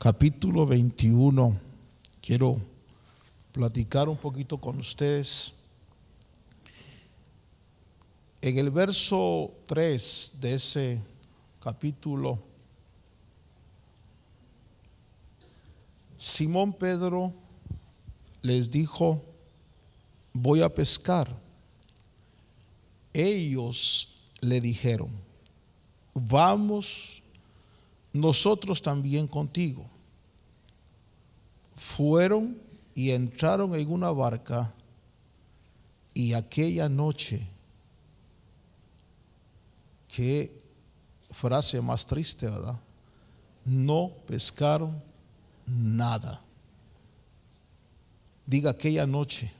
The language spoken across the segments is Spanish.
capítulo 21. Quiero platicar un poquito con ustedes. En el verso 3 de ese capítulo, Simón Pedro les dijo, voy a pescar. Ellos le dijeron, vamos nosotros también contigo. Fueron y entraron en una barca y aquella noche, qué frase más triste, ¿verdad? No pescaron nada. Diga aquella noche.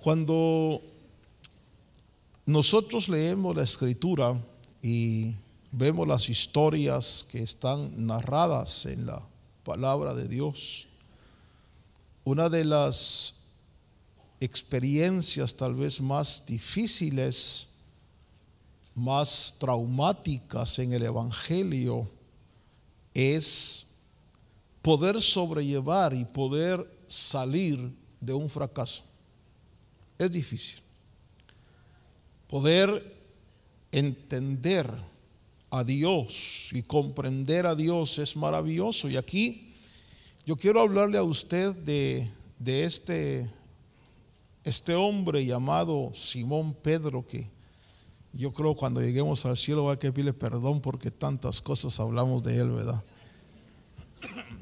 Cuando nosotros leemos la escritura y vemos las historias que están narradas en la palabra de Dios, una de las experiencias tal vez más difíciles, más traumáticas en el Evangelio es poder sobrellevar y poder salir de un fracaso. Es difícil. Poder entender a Dios y comprender a Dios es maravilloso. Y aquí yo quiero hablarle a usted de, este, este hombre llamado Simón Pedro que yo creo cuando lleguemos al cielo va a que pedirle perdón porque tantas cosas hablamos de él, ¿verdad?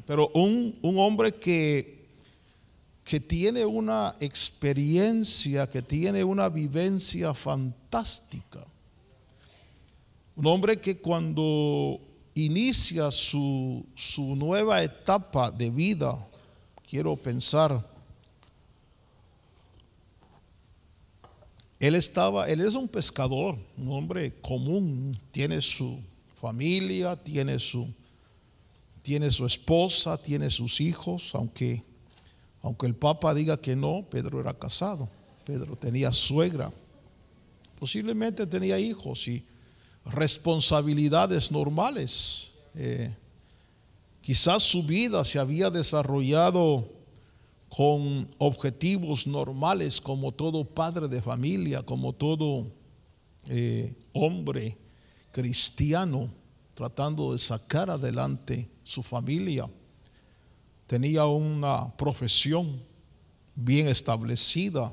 Pero un, hombre que, que tiene una experiencia, que tiene una vivencia fantástica. Un hombre que cuando inicia su, nueva etapa de vida, quiero pensar, Él estaba, él es un pescador, un hombre común, tiene su familia, tiene su, tiene su esposa, tiene sus hijos, aunque, aunque el Papa diga que no, Pedro era casado, Pedro tenía suegra, posiblemente tenía hijos y responsabilidades normales. Eh, quizás su vida se había desarrollado con objetivos normales como todo padre de familia, como todo eh, hombre cristiano tratando de sacar adelante su familia. Tenía una profesión bien establecida,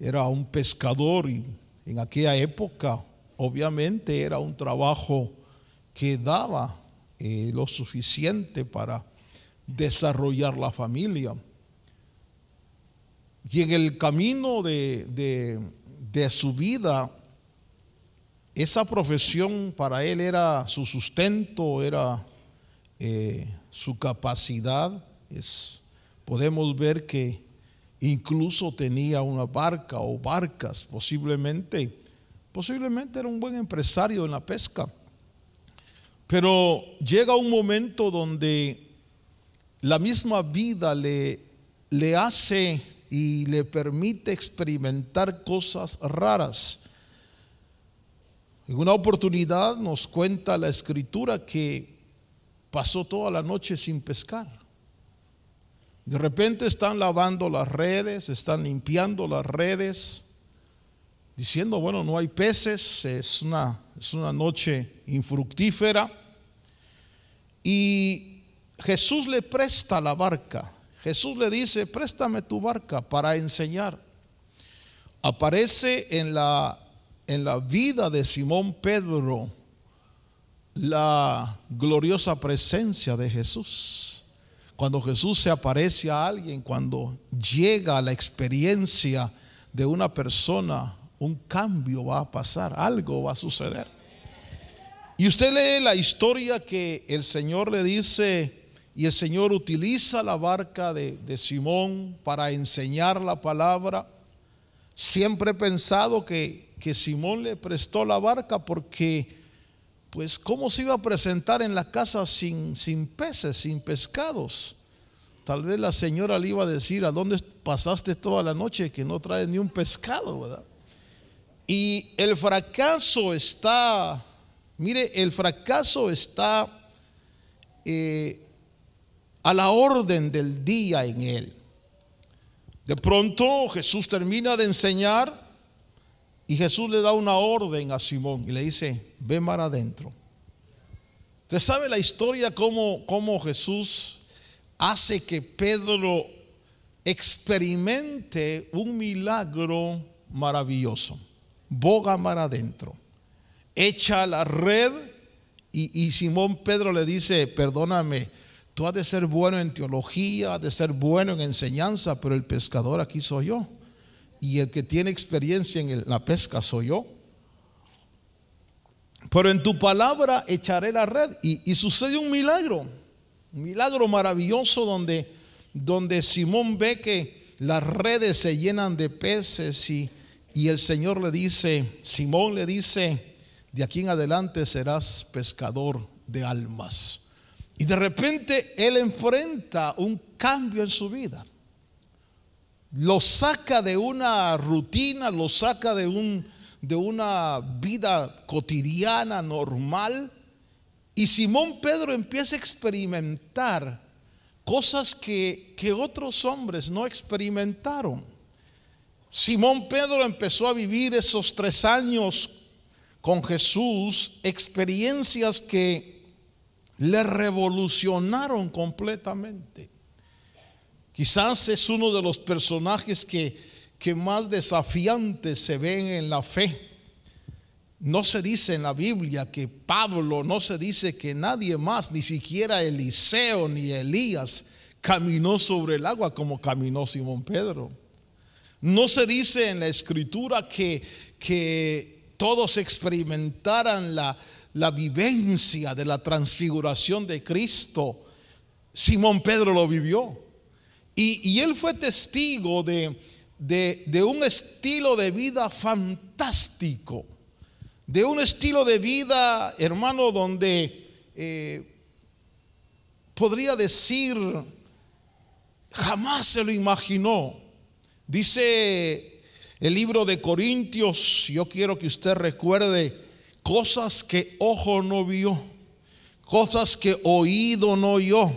era un pescador y en aquella época obviamente era un trabajo que daba eh, lo suficiente para desarrollar la familia. Y en el camino de, su vida, esa profesión para él era su sustento, era eh, su capacidad. Es, podemos ver que incluso tenía una barca o barcas, posiblemente Posiblemente era un buen empresario en la pesca. Pero llega un momento donde la misma vida le, le hace y le permite experimentar cosas raras. En una oportunidad nos cuenta la escritura que pasó toda la noche sin pescar. De repente están lavando las redes, están limpiando las redes diciendo, bueno, no hay peces, es una, es una noche infructífera. Y Jesús le presta la barca. Jesús le dice, préstame tu barca para enseñar. Aparece en la, en la vida de Simón Pedro la gloriosa presencia de Jesús. Cuando Jesús se aparece a alguien, cuando llega a la experiencia de una persona un cambio va a pasar, algo va a suceder. Y usted lee la historia que el Señor le dice, y el Señor utiliza la barca de, Simón para enseñar la palabra. Siempre he pensado que, Simón le prestó la barca porque, pues, ¿cómo se iba a presentar en la casa sin, sin peces, sin pescados? Tal vez la señora le iba a decir, ¿a dónde pasaste toda la noche que no traes ni un pescado, verdad? Y el fracaso está, mire, el fracaso está eh, a la orden del día en él. De pronto Jesús termina de enseñar y Jesús le da una orden a Simón y le dice, ve para adentro. Usted sabe la historia cómo, cómo Jesús hace que Pedro experimente un milagro maravilloso boga mar adentro, echa la red y, Simón Pedro le dice, perdóname, tú has de ser bueno en teología, has de ser bueno en enseñanza, pero el pescador aquí soy yo. Y el que tiene experiencia en la pesca soy yo. Pero en tu palabra echaré la red. Y, y sucede un milagro, un milagro maravilloso donde, donde Simón ve que las redes se llenan de peces y, y el Señor le dice, Simón le dice, de aquí en adelante serás pescador de almas. Y de repente él enfrenta un cambio en su vida. Lo saca de una rutina, lo saca de, un, de una vida cotidiana, normal. Y Simón Pedro empieza a experimentar cosas que, que otros hombres no experimentaron. Simón Pedro empezó a vivir esos tres años con Jesús, experiencias que le revolucionaron completamente. Quizás es uno de los personajes que, más desafiantes se ven en la fe. No se dice en la Biblia que Pablo, no se dice que nadie más, ni siquiera Eliseo ni Elías, caminó sobre el agua como caminó Simón Pedro. No se dice en la escritura que, que todos experimentaran la, vivencia de la transfiguración de Cristo. Simón Pedro lo vivió. Y, él fue testigo de, un estilo de vida fantástico. De un estilo de vida, hermano, donde eh, podría decir, jamás se lo imaginó. Dice el libro de Corintios, yo quiero que usted recuerde cosas que ojo no vio, cosas que oído no oyó,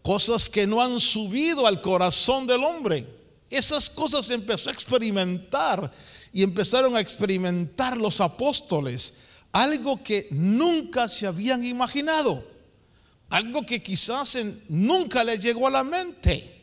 cosas que no han subido al corazón del hombre. Esas cosas empezó a experimentar y empezaron a experimentar los apóstoles, algo que nunca se habían imaginado, algo que quizás nunca les llegó a la mente.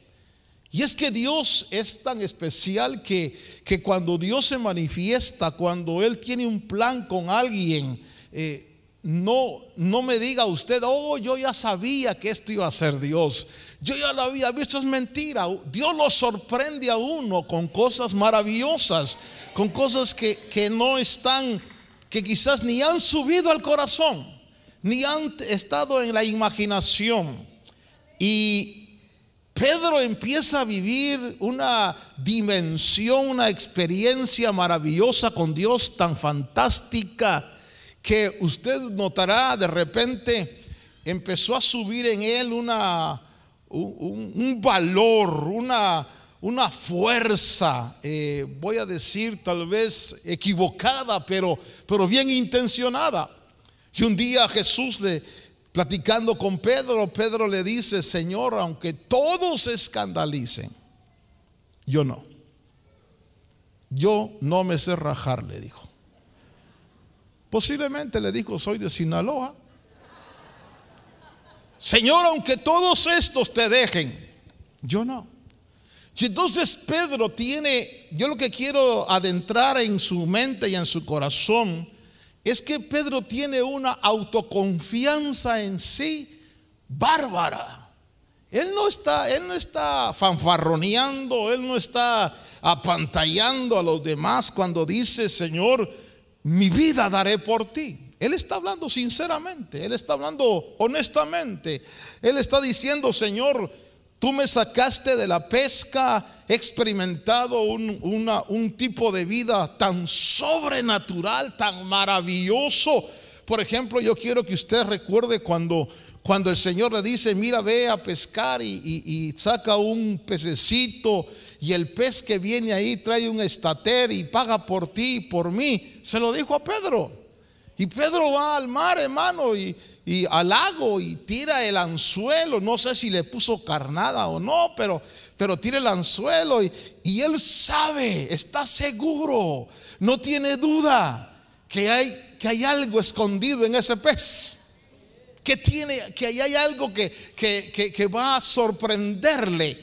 Y es que Dios es tan especial que, que cuando Dios se manifiesta, cuando Él tiene un plan con alguien, eh, no, no me diga usted, oh, yo ya sabía que esto iba a ser Dios. Yo ya lo había visto, es mentira. Dios lo sorprende a uno con cosas maravillosas, con cosas que, que no están, que quizás ni han subido al corazón, ni han estado en la imaginación. Y Pedro empieza a vivir una dimensión, una experiencia maravillosa con Dios tan fantástica que usted notará de repente empezó a subir en él una, un, valor, una, una fuerza, eh, voy a decir tal vez equivocada, pero, pero bien intencionada. Y un día Jesús le, Platicando con Pedro, Pedro le dice, Señor, aunque todos se escandalicen, yo no. Yo no me sé rajar, le dijo. Posiblemente le dijo, soy de Sinaloa. Señor, aunque todos estos te dejen, yo no. entonces Pedro tiene, yo lo que quiero adentrar en su mente y en su corazón, es que Pedro tiene una autoconfianza en sí bárbara. Él no está, él no está fanfarroneando, él no está apantallando a los demás cuando dice, Señor, mi vida daré por ti. Él está hablando sinceramente, él está hablando honestamente. Él está diciendo, Señor, Tú me sacaste de la pesca, he experimentado un, un tipo de vida tan sobrenatural, tan maravilloso. Por ejemplo, yo quiero que usted recuerde cuando, cuando el Señor le dice, mira, ve a pescar y, saca un pececito y el pez que viene ahí trae un estater y paga por ti y por mí. Se lo dijo a Pedro. Y Pedro va al mar, hermano, y, y al lago y tira el anzuelo. No sé si le puso carnada o no, pero, pero tira el anzuelo y, él sabe, está seguro, no tiene duda que hay, que hay algo escondido en ese pez. Que, tiene, que ahí hay algo que, va a sorprenderle.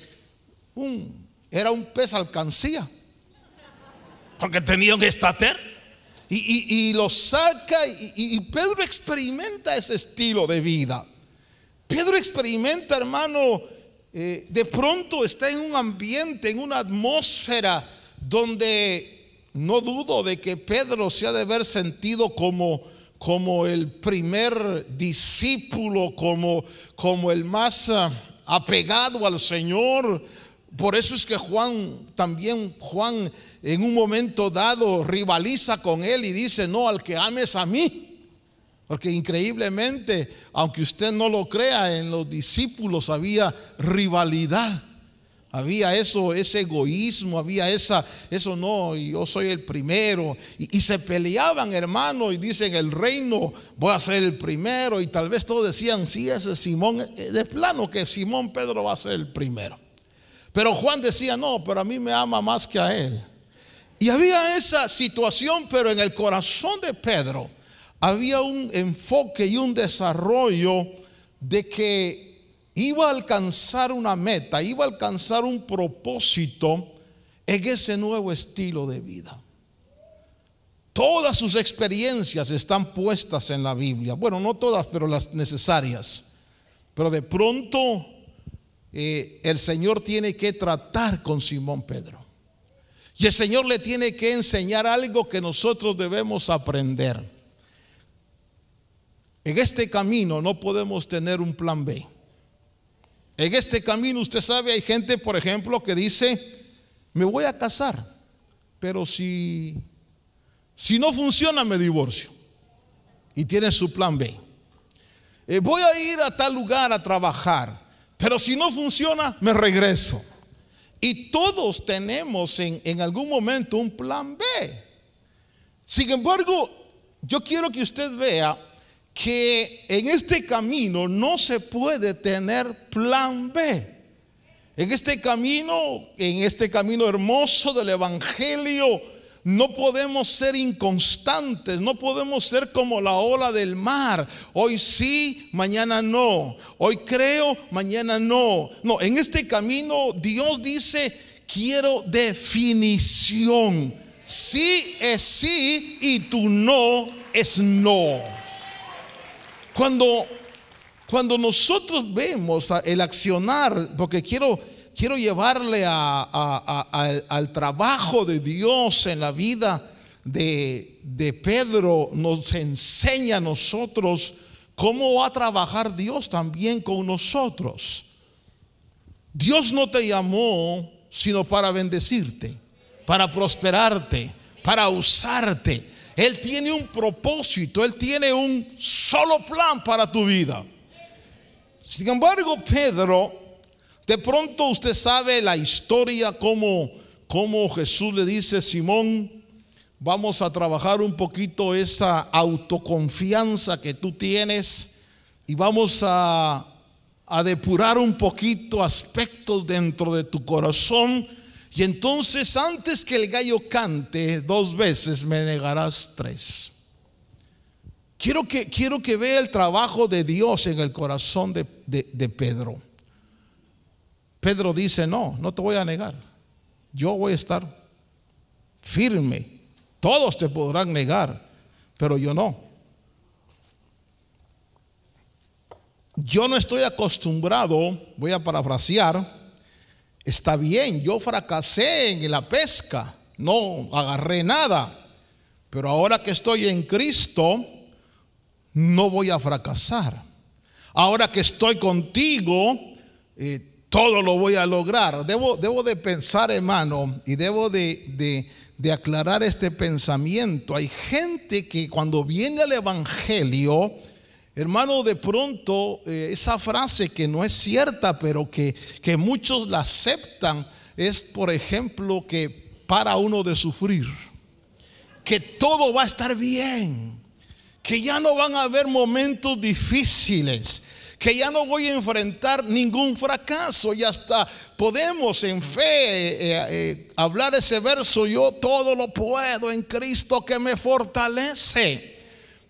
era un pez alcancía. Porque tenía un estater y, lo saca y, Pedro experimenta ese estilo de vida. Pedro experimenta, hermano, eh, de pronto está en un ambiente, en una atmósfera donde no dudo de que Pedro se ha de haber sentido como, como el primer discípulo, como, como el más ah, apegado al Señor. Por eso es que Juan, también Juan en un momento dado rivaliza con él y dice, no, al que ames a mí. Porque increíblemente, aunque usted no lo crea, en los discípulos había rivalidad. Había eso, ese egoísmo, había esa, eso no, yo soy el primero. Y, se peleaban, hermano, y dicen el reino, voy a ser el primero. Y tal vez todos decían, sí, ese Simón, eh, de plano que Simón Pedro va a ser el primero. Pero Juan decía, no, pero a mí me ama más que a él. Y había esa situación, pero en el corazón de Pedro había un enfoque y un desarrollo de que iba a alcanzar una meta, iba a alcanzar un propósito en ese nuevo estilo de vida. Todas sus experiencias están puestas en la Biblia. Bueno, no todas, pero las necesarias. Pero de pronto eh, el Señor tiene que tratar con Simón Pedro. Y el Señor le tiene que enseñar algo que nosotros debemos aprender. En este camino no podemos tener un plan B. En este camino, usted sabe, hay gente, por ejemplo, que dice, me voy a casar, pero si, si no funciona, me divorcio. Y tiene su plan B. Eh, voy a ir a tal lugar a trabajar, pero si no funciona, me regreso. Y todos tenemos en, algún momento un plan B. Sin embargo, yo quiero que usted vea que en este camino no se puede tener plan B. En este camino, en este camino hermoso del Evangelio, no podemos ser inconstantes, no podemos ser como la ola del mar. Hoy sí, mañana no. Hoy creo, mañana no. No, en este camino Dios dice, quiero definición. Sí es sí y tu no es no. Cuando, cuando nosotros vemos el accionar, porque quiero quiero llevarle al, trabajo de Dios en la vida de Pedro, nos enseña a nosotros cómo va a trabajar Dios también con nosotros. Dios no te llamó sino para bendecirte, para prosperarte, para usarte. Él tiene un propósito, Él tiene un solo plan para tu vida. Sin embargo, Pedro de pronto usted sabe la historia, cómo, cómo Jesús le dice, Simón, vamos a trabajar un poquito esa autoconfianza que tú tienes y vamos a, depurar un poquito aspectos dentro de tu corazón. Y entonces antes que el gallo cante dos veces, me negarás tres. Quiero que, quiero que vea el trabajo de Dios en el corazón de, de Pedro. Pedro dice, no, no te voy a negar. Yo voy a estar firme. Todos te podrán negar, pero yo no. Yo no estoy acostumbrado, voy a parafrasear, está bien, yo fracasé en la pesca, no agarré nada, pero ahora que estoy en Cristo, no voy a fracasar. Ahora que estoy contigo, eh, todo lo voy a lograr. Debo, de pensar, hermano, y debo de, aclarar este pensamiento. Hay gente que cuando viene el Evangelio, Hermano, de pronto eh, esa frase que no es cierta, pero que, que, muchos la aceptan, es, por ejemplo, que para uno de sufrir, que todo va a estar bien, que ya no van a haber momentos difíciles, que ya no voy a enfrentar ningún fracaso. Y hasta podemos en fe eh, eh, eh, hablar ese verso, yo todo lo puedo en Cristo que me fortalece.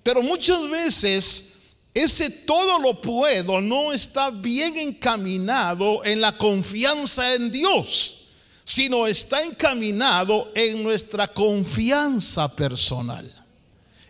Pero muchas veces ese todo lo puedo no está bien encaminado en la confianza en Dios, sino está encaminado en nuestra confianza personal.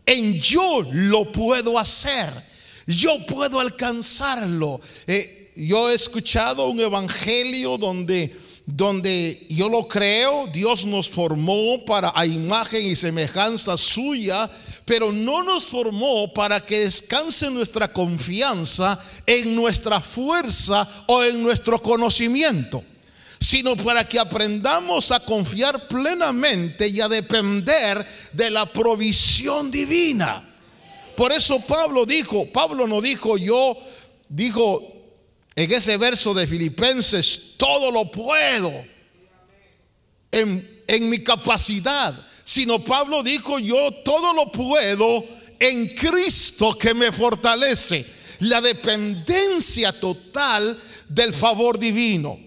En yo lo puedo hacer yo puedo alcanzarlo. Eh, yo he escuchado un evangelio donde, donde yo lo creo, Dios nos formó para a imagen y semejanza suya, pero no nos formó para que descanse nuestra confianza en nuestra fuerza o en nuestro conocimiento sino para que aprendamos a confiar plenamente y a depender de la provisión divina. Por eso Pablo dijo, Pablo no dijo yo, dijo en ese verso de Filipenses, todo lo puedo en, en mi capacidad, sino Pablo dijo yo todo lo puedo en Cristo que me fortalece. La dependencia total del favor divino.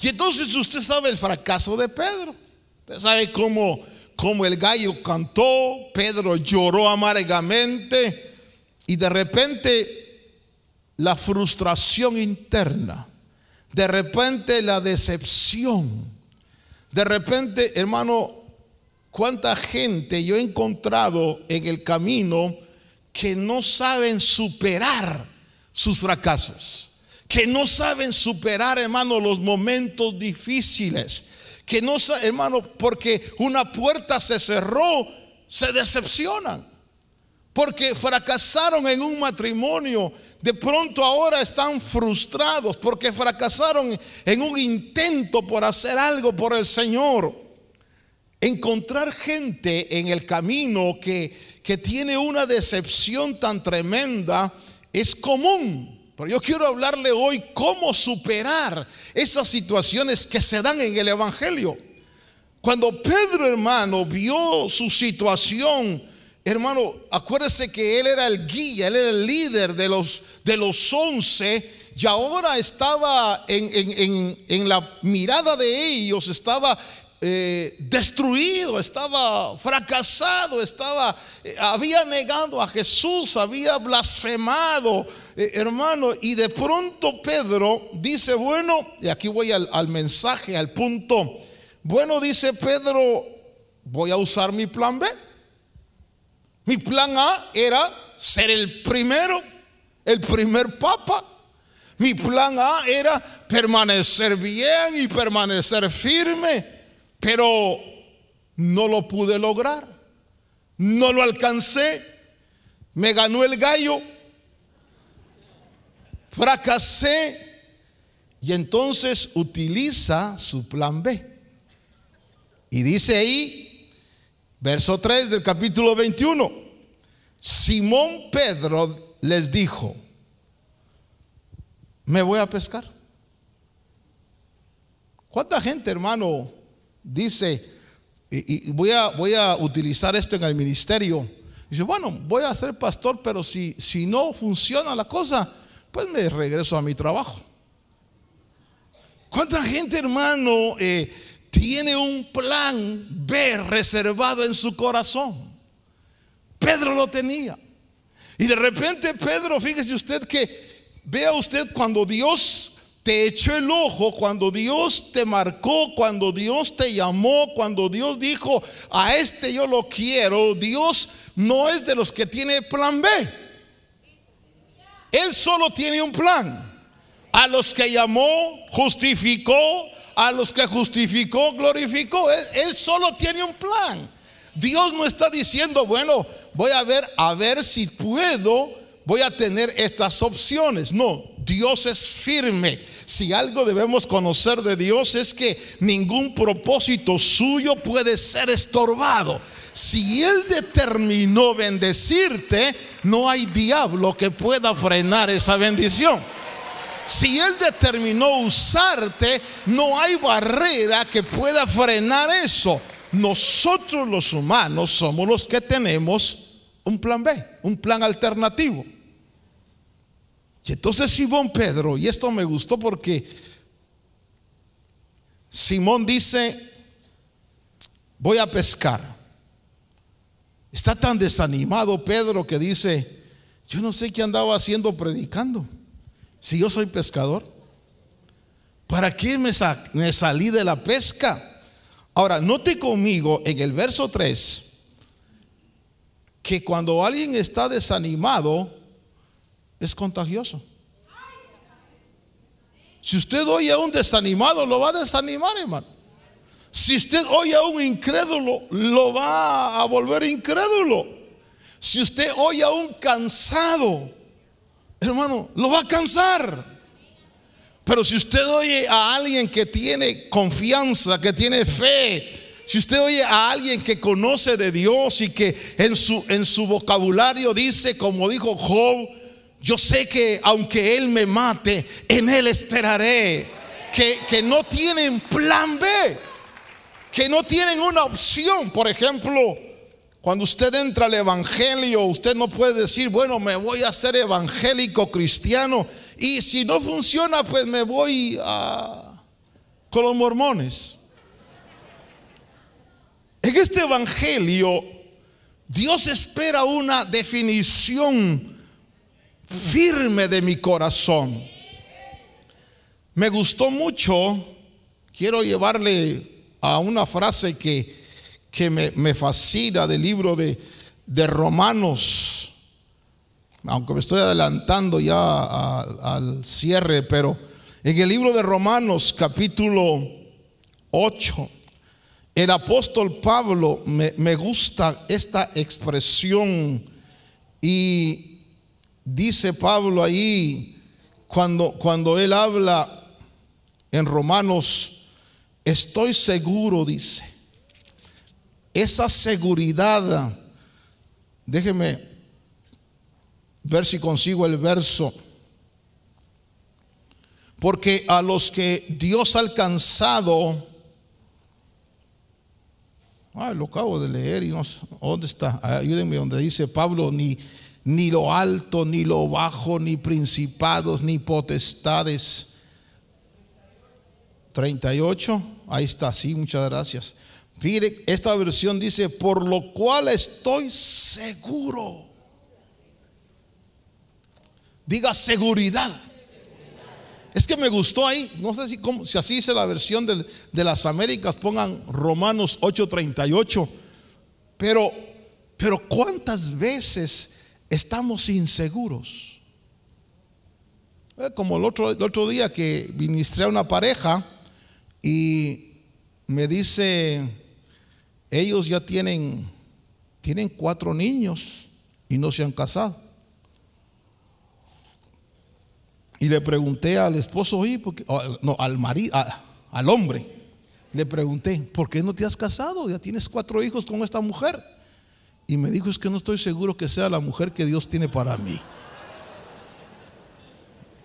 Y entonces usted sabe el fracaso de Pedro. Usted sabe cómo como el gallo cantó, Pedro lloró amargamente y de repente la frustración interna, de repente la decepción, de repente, hermano, cuánta gente yo he encontrado en el camino que no saben superar sus fracasos, que no saben superar, hermano, los momentos difíciles que no, hermano, porque una puerta se cerró, se decepcionan. Porque fracasaron en un matrimonio, de pronto ahora están frustrados porque fracasaron en un intento por hacer algo por el Señor. Encontrar gente en el camino que tiene una decepción tan tremenda es común yo quiero hablarle hoy cómo superar esas situaciones que se dan en el Evangelio. Cuando Pedro, hermano, vio su situación, hermano, acuérdese que él era el guía, él era el líder de los, de los once y ahora estaba en, en, la mirada de ellos, estaba eh, destruido, estaba fracasado, estaba, eh, había negado a Jesús, había blasfemado, eh, hermano. Y de pronto Pedro dice, bueno, y aquí voy al, al mensaje, al punto. Bueno, dice Pedro, voy a usar mi plan B. Mi plan A era ser el primero, el primer papa. Mi plan A era permanecer bien y permanecer firme pero no lo pude lograr, no lo alcancé, me ganó el gallo, fracasé y entonces utiliza su plan B. Y dice ahí, verso 3 del capítulo 21, Simón Pedro les dijo, me voy a pescar. ¿Cuánta gente, hermano, dice, y, voy, a, voy, a, utilizar esto en el ministerio, dice, bueno, voy a ser pastor, pero si, si no funciona la cosa, pues me regreso a mi trabajo. ¿Cuánta gente, hermano, eh, tiene un plan B reservado en su corazón? Pedro lo tenía. Y de repente Pedro, fíjese usted que vea usted cuando Dios te echó el ojo cuando Dios te marcó, cuando Dios te llamó, cuando Dios dijo, a este yo lo quiero, Dios no es de los que tiene plan B. Él solo tiene un plan. A los que llamó, justificó, a los que justificó, glorificó. Él, solo tiene un plan. Dios no está diciendo, bueno, voy a ver, a ver si puedo, voy a tener estas opciones. No, Dios es firme si algo debemos conocer de Dios es que ningún propósito suyo puede ser estorbado. Si Él determinó bendecirte, no hay diablo que pueda frenar esa bendición. Si Él determinó usarte, no hay barrera que pueda frenar eso. Nosotros los humanos somos los que tenemos un plan B, un plan alternativo. Y entonces Simón Pedro, y esto me gustó porque Simón dice, voy a pescar. Está tan desanimado Pedro que dice, yo no sé qué andaba haciendo predicando. Si yo soy pescador, ¿para qué me, me salí de la pesca? Ahora, note conmigo en el verso 3 que cuando alguien está desanimado, es contagioso. Si usted oye a un desanimado, lo va a desanimar, hermano. Si usted oye a un incrédulo, lo va a volver incrédulo. Si usted oye a un cansado, hermano, lo va a cansar. Pero si usted oye a alguien que tiene confianza, que tiene fe, si usted oye a alguien que conoce de Dios y que en su, en su vocabulario dice, como dijo Job, yo sé que aunque Él me mate, en Él esperaré. Que, no tienen plan B, que no tienen una opción. Por ejemplo, cuando usted entra al Evangelio, usted no puede decir, bueno, me voy a ser evangélico cristiano y si no funciona, pues me voy a, con los mormones. En este Evangelio, Dios espera una definición firme de mi corazón. Me gustó mucho, quiero llevarle a una frase que, que me, fascina del libro de, Romanos, aunque me estoy adelantando ya al cierre, pero en el libro de Romanos capítulo 8, el apóstol Pablo me, me gusta esta expresión y dice Pablo ahí, cuando, cuando él habla en Romanos, estoy seguro, dice, esa seguridad, déjeme ver si consigo el verso, porque a los que Dios ha alcanzado, ay, lo acabo de leer y no, ¿dónde está? Ayúdenme donde dice Pablo, ni ni lo alto, ni lo bajo, ni principados, ni potestades. 38, ahí está, sí, muchas gracias. Mire, esta versión dice, por lo cual estoy seguro. Diga seguridad. Es que me gustó ahí, no sé si, cómo, si así dice la versión de las Américas, pongan Romanos 8:38. Pero, pero cuántas veces estamos inseguros. Eh, como el otro, otro día que ministré a una pareja y me dice, ellos ya tienen, tienen cuatro niños y no se han casado. Y le pregunté al esposo, ah, no, al al hombre, le pregunté, ¿por qué no te has casado? Ya tienes cuatro hijos con esta mujer. Y me dijo, es que no estoy seguro que sea la mujer que Dios tiene para mí.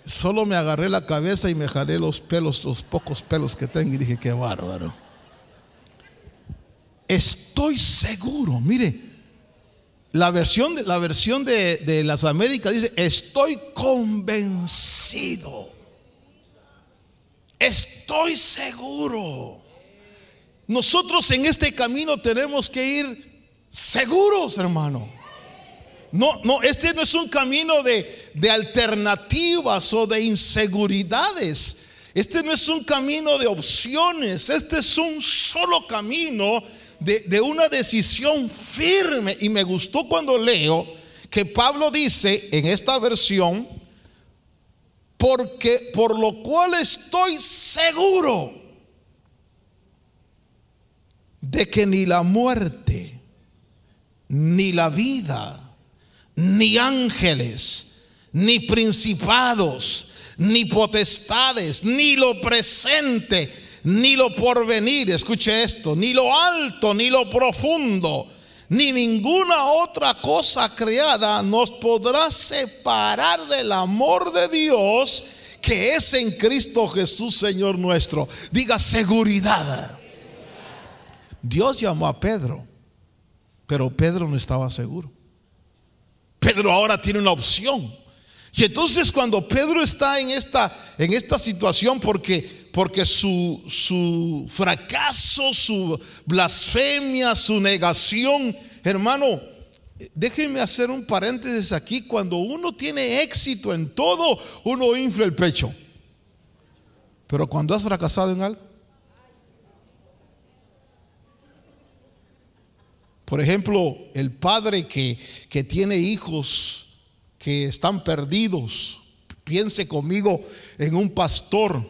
Solo me agarré la cabeza y me jalé los pelos, los pocos pelos que tengo y dije, qué bárbaro. Estoy seguro, mire, la versión, la versión de las Américas dice, estoy convencido. Estoy seguro. Nosotros en este camino tenemos que ir seguros, hermano. No, no, este no es un camino de, alternativas o de inseguridades. Este no es un camino de opciones, este es un solo camino de, de, una decisión firme. Y me gustó cuando leo que Pablo dice en esta versión, porque por lo cual estoy seguro de que ni la muerte, ni la vida, ni ángeles, ni principados, ni potestades, ni lo presente, ni lo porvenir, escuche esto, ni lo alto, ni lo profundo, ni ninguna otra cosa creada nos podrá separar del amor de Dios que es en Cristo Jesús, Señor nuestro. Diga seguridad. Dios llamó a Pedro pero Pedro no estaba seguro. Pedro ahora tiene una opción. Y entonces cuando Pedro está en esta, en esta situación porque, porque su, su fracaso, su blasfemia, su negación, hermano, déjenme hacer un paréntesis aquí, cuando uno tiene éxito en todo, uno infla el pecho. Pero cuando has fracasado en algo, Por ejemplo, el padre que, tiene hijos que están perdidos, piense conmigo en un pastor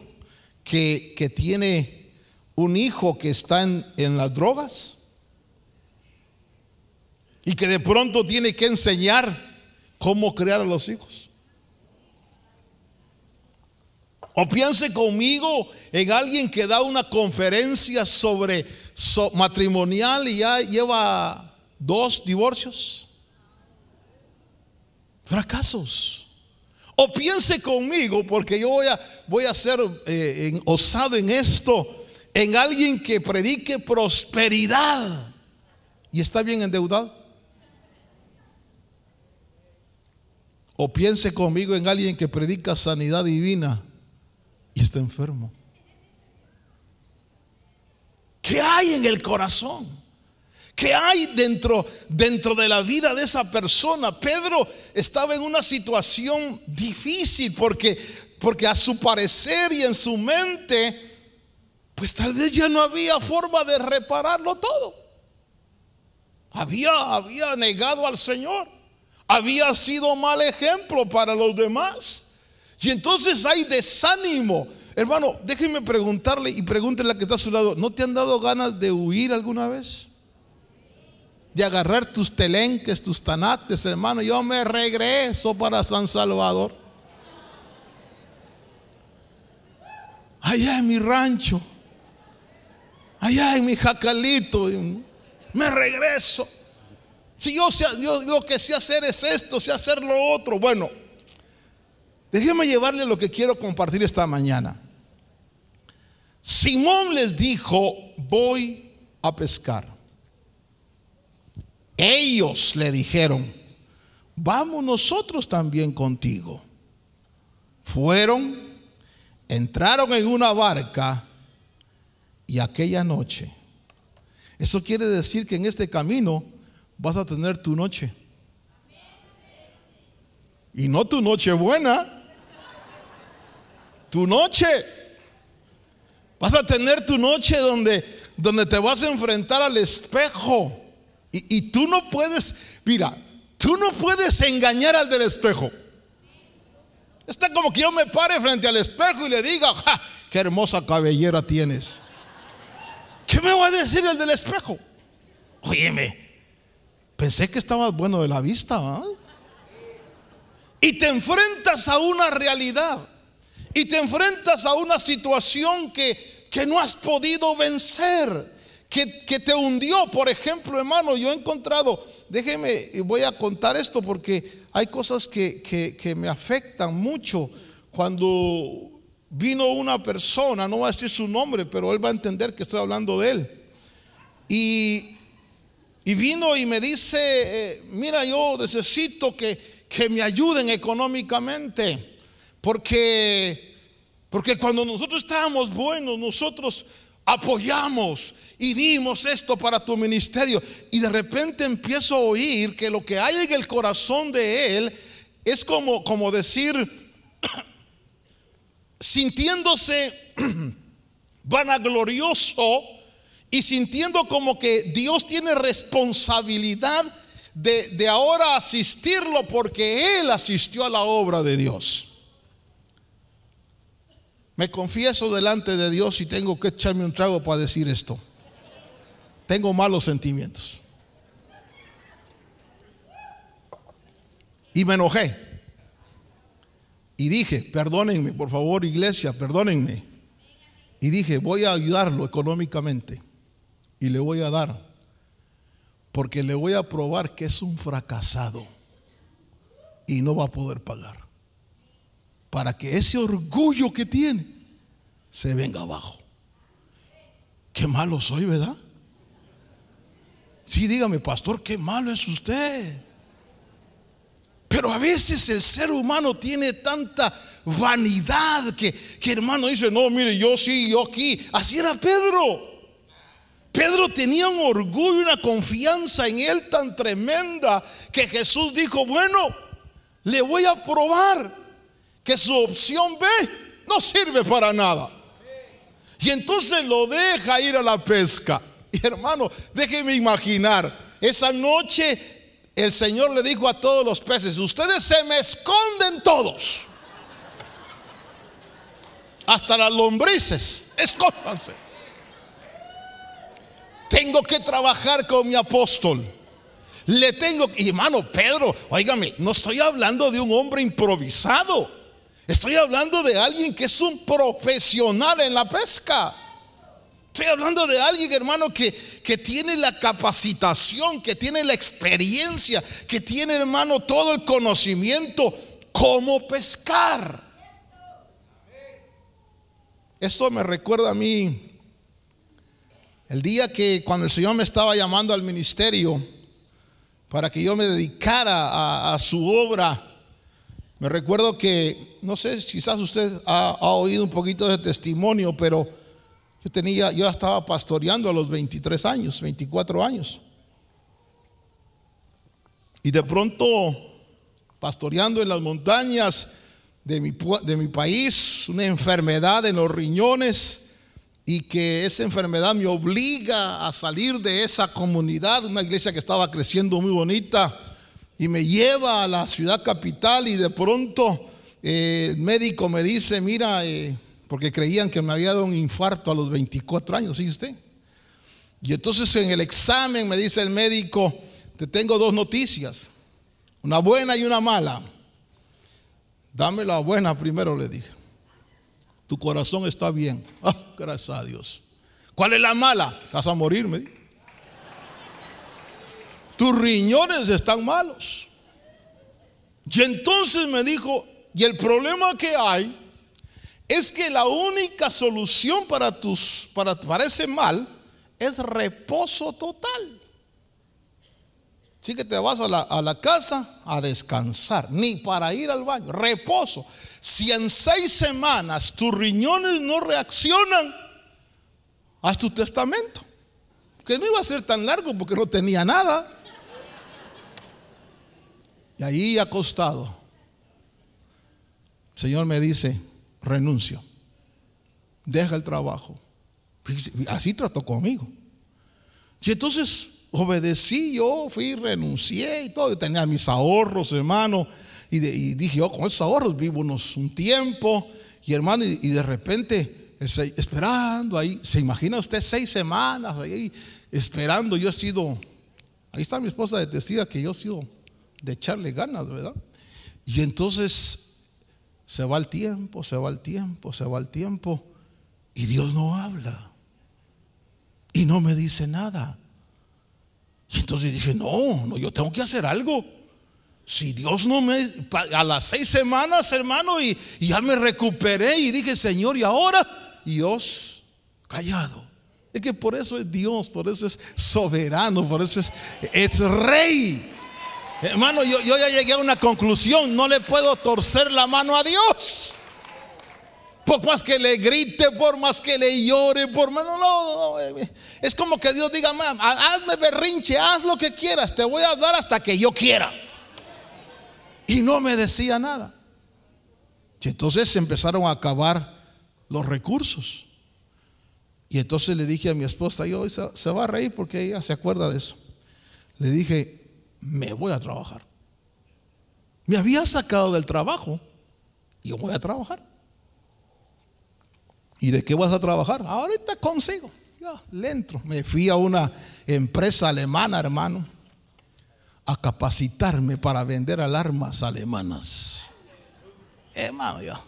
que, tiene un hijo que está en, en las drogas y que de pronto tiene que enseñar cómo crear a los hijos. O piense conmigo en alguien que da una conferencia sobre matrimonial y ya lleva dos divorcios. Fracasos. O piense conmigo, porque yo voy a, voy a ser eh, osado en esto, en alguien que predique prosperidad y está bien endeudado. O piense conmigo en alguien que predica sanidad divina está enfermo. ¿Qué hay en el corazón? ¿Qué hay dentro, dentro de la vida de esa persona? Pedro estaba en una situación difícil porque, porque a su parecer y en su mente, pues tal vez ya no había forma de repararlo todo. Había, había negado al Señor. Había sido mal ejemplo para los demás. Y entonces hay desánimo. Hermano, déjenme preguntarle y pregúntenle a la que está a su lado, ¿no te han dado ganas de huir alguna vez? De agarrar tus telenques, tus tanates, hermano, yo me regreso para San Salvador. Allá en mi rancho, allá en mi jacalito, me regreso. Si yo, yo lo que sé hacer es esto, sé hacer lo otro, bueno, Déjeme llevarle lo que quiero compartir esta mañana. Simón les dijo, voy a pescar. Ellos le dijeron, vamos nosotros también contigo. Fueron, entraron en una barca y aquella noche. Eso quiere decir que en este camino vas a tener tu noche. Y no tu noche buena tu noche. Vas a tener tu noche donde, donde te vas a enfrentar al espejo. Y, tú no puedes, mira, tú no puedes engañar al del espejo. Está como que yo me pare frente al espejo y le diga, ja, qué hermosa cabellera tienes. ¿Qué me va a decir el del espejo? Óyeme, pensé que estabas bueno de la vista. ¿ah? Y te enfrentas a una realidad y te enfrentas a una situación que, no has podido vencer, que, te hundió. Por ejemplo, hermano, yo he encontrado, déjeme, voy a contar esto porque hay cosas que, me afectan mucho cuando vino una persona, no va a decir su nombre, pero él va a entender que estoy hablando de él. Y, vino y me dice, eh, mira, yo necesito que, que me ayuden económicamente. Porque, porque cuando nosotros estábamos buenos, nosotros apoyamos y dimos esto para tu ministerio. Y de repente empiezo a oír que lo que hay en el corazón de él es como, decir, sintiéndose vanaglorioso y sintiendo como que Dios tiene responsabilidad de, de ahora asistirlo porque él asistió a la obra de Dios. Me confieso delante de Dios y tengo que echarme un trago para decir esto. Tengo malos sentimientos. Y me enojé. Y dije, perdónenme, por favor, iglesia, perdónenme. Y dije, voy a ayudarlo económicamente. Y le voy a dar. Porque le voy a probar que es un fracasado. Y no va a poder pagar para que ese orgullo que tiene se venga abajo. Qué malo soy, ¿verdad? Sí, dígame, pastor, qué malo es usted. Pero a veces el ser humano tiene tanta vanidad que, que hermano dice, no, mire, yo sí, yo aquí. Así era Pedro. Pedro tenía un orgullo, una confianza en él tan tremenda que Jesús dijo, bueno, le voy a probar que su opción B no sirve para nada. Y entonces lo deja ir a la pesca. Y hermano, déjenme imaginar, esa noche el Señor le dijo a todos los peces, ustedes se me esconden todos. Hasta las lombrices, escóndanse. Tengo que trabajar con mi apóstol. Le tengo, y hermano Pedro, oígame no estoy hablando de un hombre improvisado. Estoy hablando de alguien que es un profesional en la pesca. Estoy hablando de alguien, hermano, que, tiene la capacitación, que tiene la experiencia, que tiene, hermano, todo el conocimiento cómo pescar. Esto me recuerda a mí el día que cuando el Señor me estaba llamando al ministerio para que yo me dedicara a, a su obra, me recuerdo que no sé, quizás usted ha, oído un poquito de testimonio, pero yo tenía, yo estaba pastoreando a los 23 años, 24 años. Y de pronto, pastoreando en las montañas de mi, de mi país, una enfermedad en los riñones, y que esa enfermedad me obliga a salir de esa comunidad, una iglesia que estaba creciendo muy bonita, y me lleva a la ciudad capital y de pronto eh, el médico me dice, mira, eh, porque creían que me había dado un infarto a los 24 años, ¿sí Y entonces en el examen me dice el médico, te tengo dos noticias, una buena y una mala. Dame la buena primero, le dije. Tu corazón está bien. Ah, gracias a Dios. ¿Cuál es la mala? Estás a morir, me dijo. Tus riñones están malos. Y entonces me dijo, y el problema que hay es que la única solución para, tus, para, ese mal es reposo total. Así que te vas a la, a la, casa a descansar, ni para ir al baño, reposo. Si en seis semanas tus riñones no reaccionan, haz tu testamento. Que no iba a ser tan largo porque no tenía nada. Y ahí acostado, Señor me dice, renuncio, deja el trabajo. Así trató conmigo. Y entonces obedecí yo, fui, renuncié y todo. Yo tenía mis ahorros, hermano. Y, dije, yo oh, con esos ahorros vivo unos, un tiempo. Y hermano, y, de repente, esperando ahí, ¿se imagina usted seis semanas ahí esperando? Yo he sido, ahí está mi esposa de testiga que yo he sido de echarle ganas, ¿verdad? Y entonces se va el tiempo, se va el tiempo, se va el tiempo. Y Dios no habla. Y no me dice nada. Y entonces dije, no, no, yo tengo que hacer algo. Si Dios no me... A las seis semanas, hermano, y, ya me recuperé y dije, Señor, y ahora Dios callado. Es que por eso es Dios, por eso es soberano, por eso es, es rey. Hermano, yo, ya llegué a una conclusión. No le puedo torcer la mano a Dios. Por más que le grite, por más que le llore, por más. No, eh, Es como que Dios diga, hazme berrinche, haz lo que quieras. Te voy a dar hasta que yo quiera. Y no me decía nada. Y entonces empezaron a acabar los recursos. Y entonces le dije a mi esposa, yo se va a reír porque ella se acuerda de eso. Le dije, me voy a trabajar. Me había sacado del trabajo y yo voy a trabajar. ¿Y de qué vas a trabajar? Ahorita consigo. Ya, le entro. Me fui a una empresa alemana, hermano, a capacitarme para vender alarmas alemanas. Hermano, ya.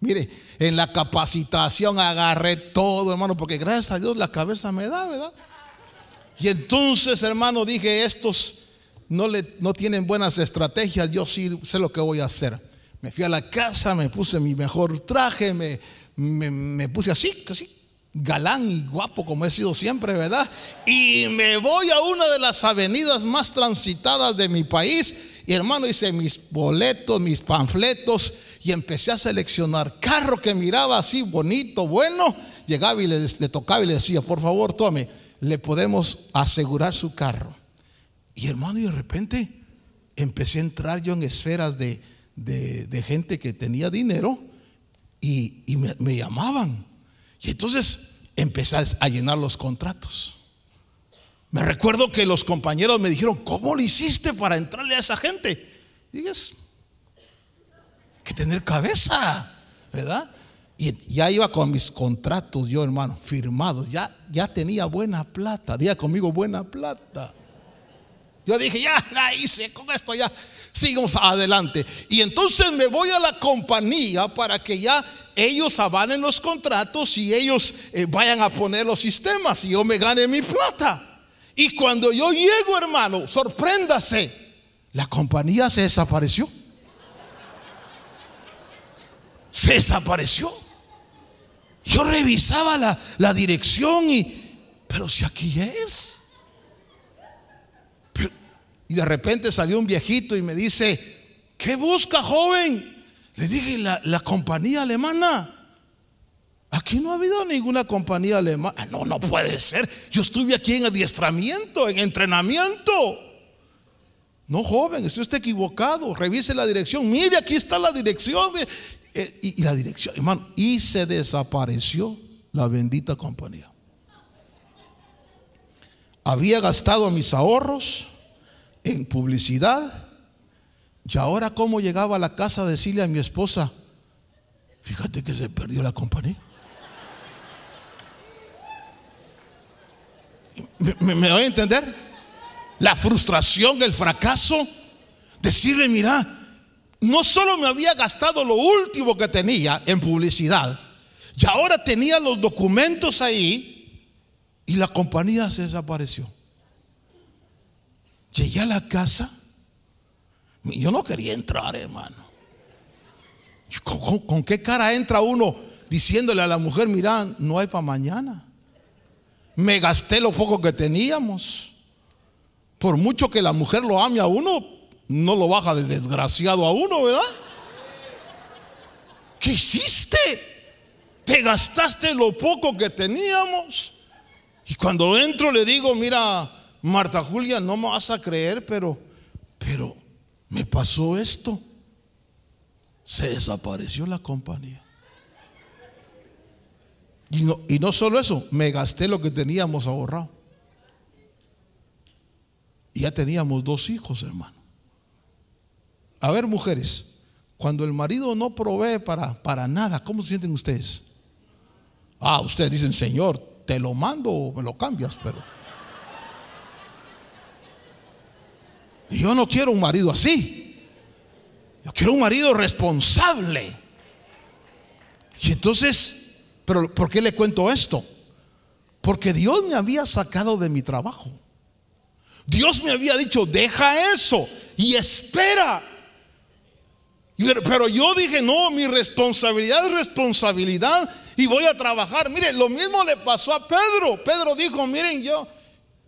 Mire, en la capacitación agarré todo, hermano, porque gracias a Dios la cabeza me da, ¿verdad? Y entonces, hermano, dije, estos no, le, no tienen buenas estrategias, yo sí sé lo que voy a hacer. Me fui a la casa, me puse mi mejor traje, me, me, puse así, así, galán y guapo como he sido siempre, ¿verdad? Y me voy a una de las avenidas más transitadas de mi país. Y hermano, hice mis boletos, mis panfletos y empecé a seleccionar carro que miraba así bonito, bueno. Llegaba y le, le tocaba y le decía, por favor, tome, le podemos asegurar su carro. Y hermano, y de repente empecé a entrar yo en esferas de, de, gente que tenía dinero y, me, llamaban. Y entonces empecé a llenar los contratos. Me recuerdo que los compañeros me dijeron, ¿cómo lo hiciste para entrarle a esa gente? Digas, que tener cabeza, ¿verdad? Y ya iba con mis contratos, yo hermano, firmados. Ya, ya tenía buena plata. Diga conmigo, buena plata. Yo dije, ya la hice, con esto ya sigamos adelante. Y entonces me voy a la compañía para que ya ellos avalen los contratos y ellos eh, vayan a poner los sistemas y yo me gane mi plata. Y cuando yo llego, hermano, sorpréndase, la compañía se desapareció. Se desapareció. Yo revisaba la, la dirección y, pero si aquí es de repente salió un viejito y me dice, ¿qué busca, joven? Le dije, la, compañía alemana. Aquí no ha habido ninguna compañía alemana. Ah, no, no puede ser. Yo estuve aquí en adiestramiento, en entrenamiento. No, joven, usted está equivocado. Revise la dirección. Mire, aquí está la dirección. Eh, y, y la dirección, hermano. Y se desapareció la bendita compañía. Había gastado mis ahorros en publicidad. Y ahora cómo llegaba a la casa a decirle a mi esposa, fíjate que se perdió la compañía. ¿Me, voy a entender? La frustración, el fracaso. Decirle, mira, no solo me había gastado lo último que tenía en publicidad, y ahora tenía los documentos ahí y la compañía se desapareció. Llegué a la casa. Yo no quería entrar, hermano. ¿Con, qué cara entra uno diciéndole a la mujer, mira, no hay para mañana? Me gasté lo poco que teníamos. Por mucho que la mujer lo ame a uno, no lo baja de desgraciado a uno, ¿verdad? ¿Qué hiciste? Te gastaste lo poco que teníamos. Y cuando entro le digo, mira, Marta Julia, no me vas a creer, pero, pero me pasó esto. Se desapareció la compañía. Y no, y no solo eso, me gasté lo que teníamos ahorrado. Y ya teníamos dos hijos, hermano. A ver, mujeres, cuando el marido no provee para, para nada, ¿cómo se sienten ustedes? Ah, ustedes dicen, Señor, te lo mando o me lo cambias, pero... yo no quiero un marido así. Yo quiero un marido responsable. Y entonces, pero ¿por qué le cuento esto? Porque Dios me había sacado de mi trabajo. Dios me había dicho, deja eso y espera. Pero yo dije, no, mi responsabilidad es responsabilidad y voy a trabajar. Mire, lo mismo le pasó a Pedro. Pedro dijo, miren, yo,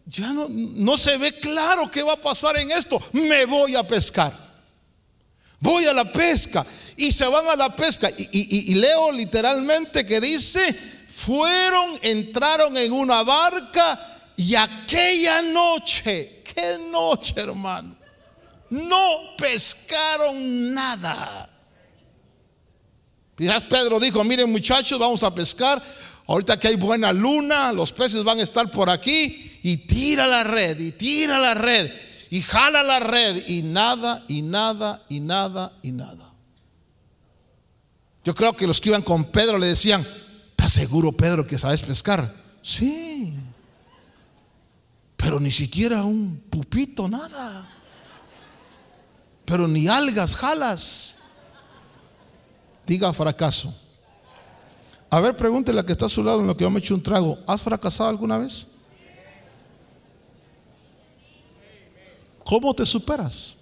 ya no, no se ve claro qué va a pasar en esto. Me voy a pescar. Voy a la pesca. Y se van a la pesca. Y, leo literalmente que dice, fueron, entraron en una barca y aquella noche, qué noche hermano, no pescaron nada. Quizás Pedro dijo, miren muchachos, vamos a pescar. Ahorita que hay buena luna, los peces van a estar por aquí y tira la red y tira la red y jala la red y nada y nada y nada y nada. Yo creo que los que iban con Pedro le decían, ¿te seguro Pedro que sabes pescar? Sí, pero ni siquiera un pupito, nada. Pero ni algas, jalas. Diga fracaso. A ver, pregúntele a que está a su lado en lo que yo me echo un trago. ¿Has fracasado alguna vez? ¿Cómo te superas?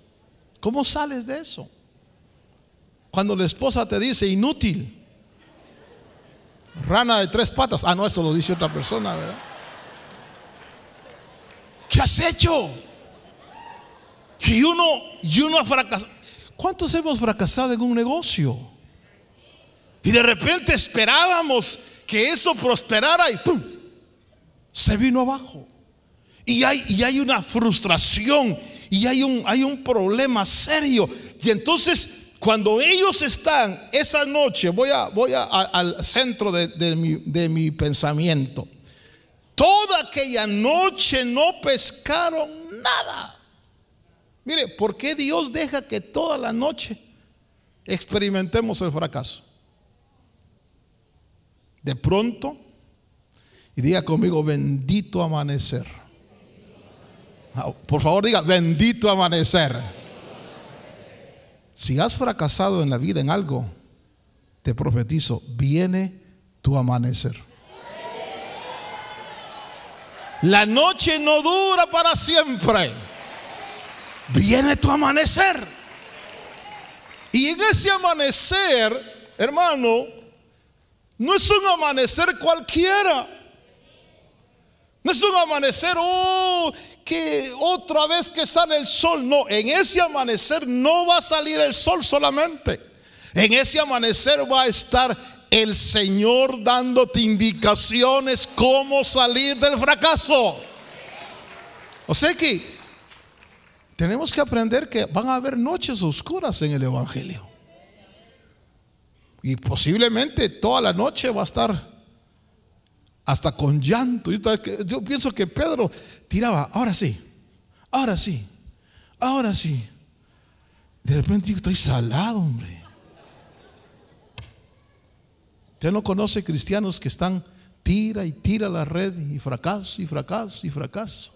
¿Cómo sales de eso? Cuando la esposa te dice inútil, rana de tres patas. Ah, no, esto lo dice otra persona, ¿verdad? ¿Qué has hecho? Y uno, y uno ha fracasado. ¿Cuántos hemos fracasado en un negocio? Y de repente esperábamos que eso prosperara y ¡pum! Se vino abajo. Y hay, y hay una frustración y hay un, hay un problema serio. Y entonces cuando ellos están esa noche, voy, a, voy al centro de, mi, de, mi, pensamiento. Toda aquella noche no pescaron nada. Mire, ¿por qué Dios deja que toda la noche experimentemos el fracaso? De pronto, y diga conmigo, bendito amanecer. Ah, por favor, diga, bendito amanecer. Si has fracasado en la vida en algo, te profetizo, viene tu amanecer. La noche no dura para siempre. Viene tu amanecer. Y en ese amanecer, hermano, no es un amanecer cualquiera es un amanecer, oh, que otra vez que sale el sol. No, en ese amanecer no va a salir el sol solamente. En ese amanecer va a estar el Señor dándote indicaciones cómo salir del fracaso. O sea que tenemos que aprender que van a haber noches oscuras en el Evangelio. Y posiblemente toda la noche va a estar hasta con llanto. Yo, pienso que Pedro tiraba, ahora sí, ahora sí, ahora sí. De repente digo, estoy salado, hombre. Usted no conoce cristianos que están tira y tira la red y fracaso y fracaso y fracaso.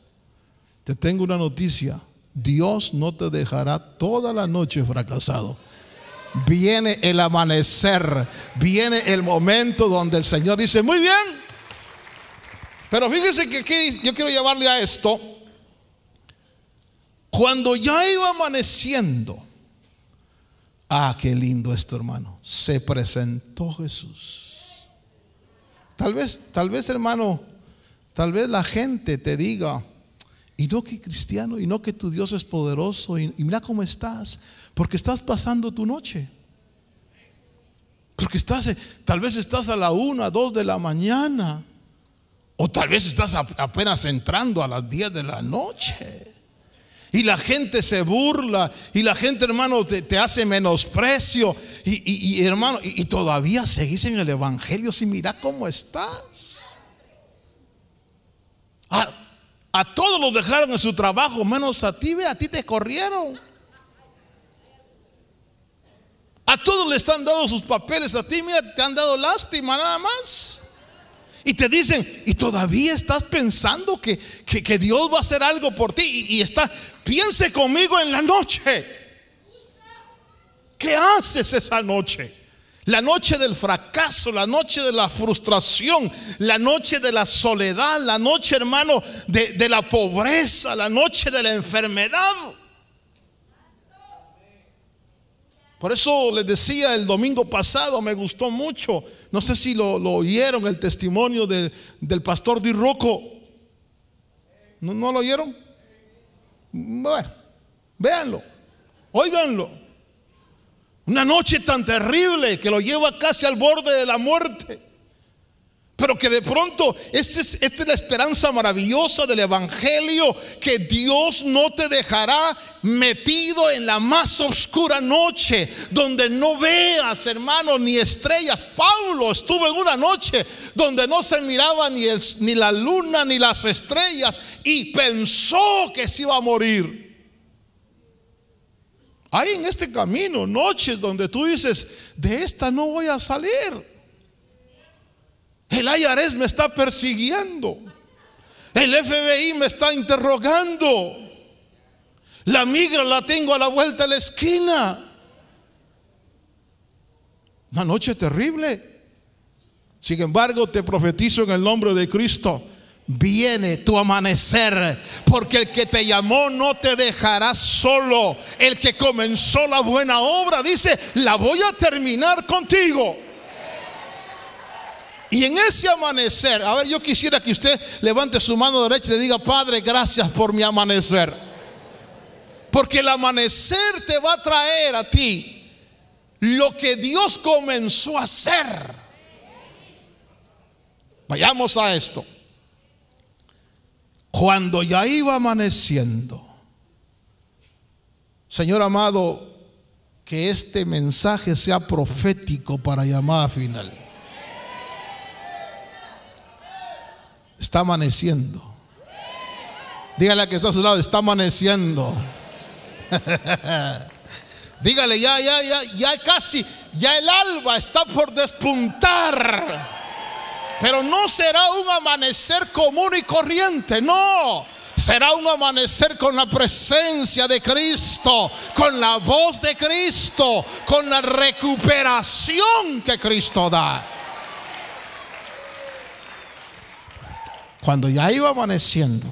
Te tengo una noticia. Dios no te dejará toda la noche fracasado. Viene el amanecer, viene el momento donde el Señor dice, muy bien, pero fíjese que yo quiero llevarle a esto. Cuando ya iba amaneciendo, ah, qué lindo esto, hermano. Se presentó Jesús. Tal vez, tal vez, hermano, tal vez la gente te diga, y no que cristiano, y no que tu Dios es poderoso, y, y mira cómo estás, porque estás pasando tu noche. Porque estás, eh, tal vez estás a la una, dos de la mañana. O tal vez estás apenas entrando a las 10 de la noche. Y la gente se burla. Y la gente, hermano, te, hace menosprecio. Y, hermano, y, todavía seguís en el Evangelio. Si mira cómo estás. A, a todos los dejaron en su trabajo, menos a ti. Ve, a ti te corrieron. A todos le están dando sus papeles. A ti, mira, te han dado lástima nada más. Y te dicen, y todavía estás pensando que, Dios va a hacer algo por ti. Y, está, piense conmigo en la noche. ¿Qué haces esa noche? La noche del fracaso, la noche de la frustración, la noche de la soledad, la noche, hermano, de la pobreza, la noche de la enfermedad. Por eso les decía el domingo pasado, me gustó mucho, no sé si lo, oyeron, el testimonio del pastor Di Rocco. ¿No, lo oyeron? Bueno, véanlo, óiganlo. Una noche tan terrible que lo lleva casi al borde de la muerte. Pero que de pronto, este esta es, la esperanza maravillosa del Evangelio, que Dios no te dejará metido en la más oscura noche, donde no veas, hermano, ni estrellas. Pablo estuvo en una noche donde no se miraba ni, el, ni la luna ni las estrellas y pensó que se iba a morir. Hay en este camino noches donde tú dices, de esta no voy a salir. El IRS me está persiguiendo. El FBI me está interrogando. La migra la tengo a la vuelta de la esquina. Una noche terrible. Sin embargo, te profetizo en el nombre de Cristo. Viene tu amanecer, porque el que te llamó no te dejará solo. El que comenzó la buena obra dice, la voy a terminar contigo. Y en ese amanecer, a ver, yo quisiera que usted levante su mano derecha y le diga, Padre, gracias por mi amanecer. Porque el amanecer te va a traer a ti lo que Dios comenzó a hacer. Vayamos a esto. Cuando ya iba amaneciendo, Señor amado, que este mensaje sea profético para llamada final. Está amaneciendo. Dígale a que está a su lado, está amaneciendo. Dígale, ya, ya, ya, ya casi, ya el alba está por despuntar. Pero no será un amanecer común y corriente, no. Será un amanecer con la presencia de Cristo, con la voz de Cristo, con la recuperación que Cristo da. Cuando ya iba amaneciendo,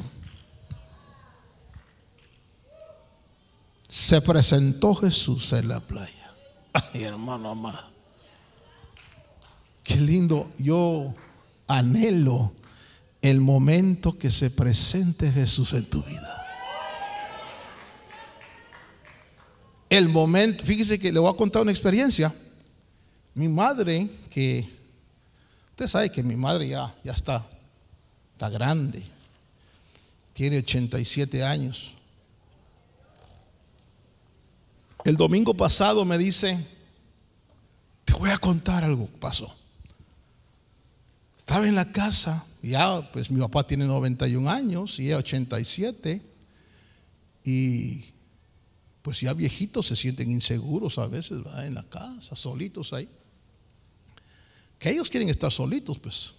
se presentó Jesús en la playa. Ay, hermano amado. Qué lindo. Yo anhelo el momento que se presente Jesús en tu vida. El momento, fíjese que le voy a contar una experiencia. Mi madre, que usted sabe que mi madre ya, ya está Está grande. Tiene 87 años. El domingo pasado me dice, te voy a contar algo que pasó. Estaba en la casa, ya pues mi papá tiene 91 años y ella 87 y pues ya viejitos se sienten inseguros a veces va en la casa, solitos ahí. Que ellos quieren estar solitos, pues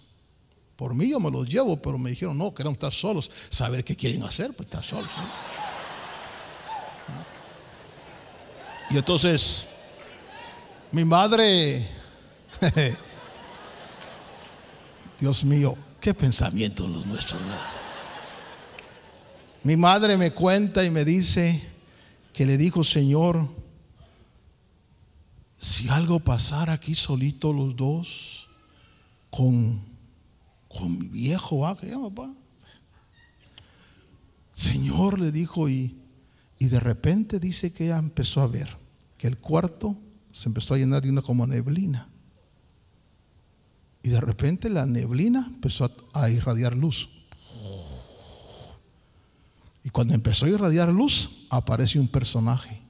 por mí yo me los llevo, pero me dijeron, no, queremos estar solos. Saber qué quieren hacer, pues estar solos. Y entonces, mi madre, Dios mío, qué pensamientos los nuestros. Mi madre me cuenta y me dice que le dijo, Señor, si algo pasara aquí solito los dos, con con mi viejo, ¿ah? Señor, le dijo, y, y de repente dice que ya empezó a ver que el cuarto se empezó a llenar de una como neblina. Y de repente la neblina empezó a, a irradiar luz. Y cuando empezó a irradiar luz, aparece un personaje.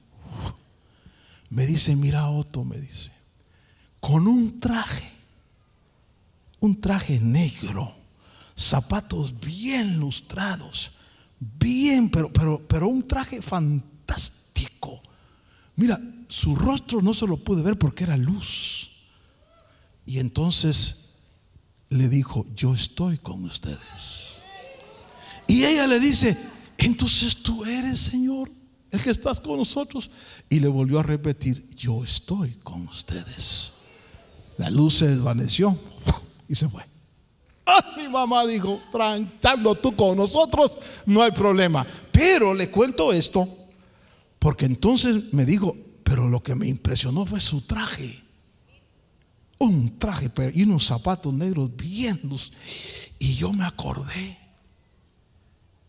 Me dice, mira Otto, me dice, con un traje un traje negro, zapatos bien lustrados, bien, pero, pero, un traje fantástico. Mira, su rostro no se lo pude ver porque era luz. Y entonces le dijo, yo estoy con ustedes. Y ella le dice, entonces tú eres Señor, el que estás con nosotros. Y le volvió a repetir, yo estoy con ustedes. La luz se desvaneció y se fue. Ah, mi mamá dijo, tranchando tú con nosotros, no hay problema. Pero le cuento esto, porque entonces me dijo, pero lo que me impresionó fue su traje. Un traje y unos zapatos negros bien Y yo me acordé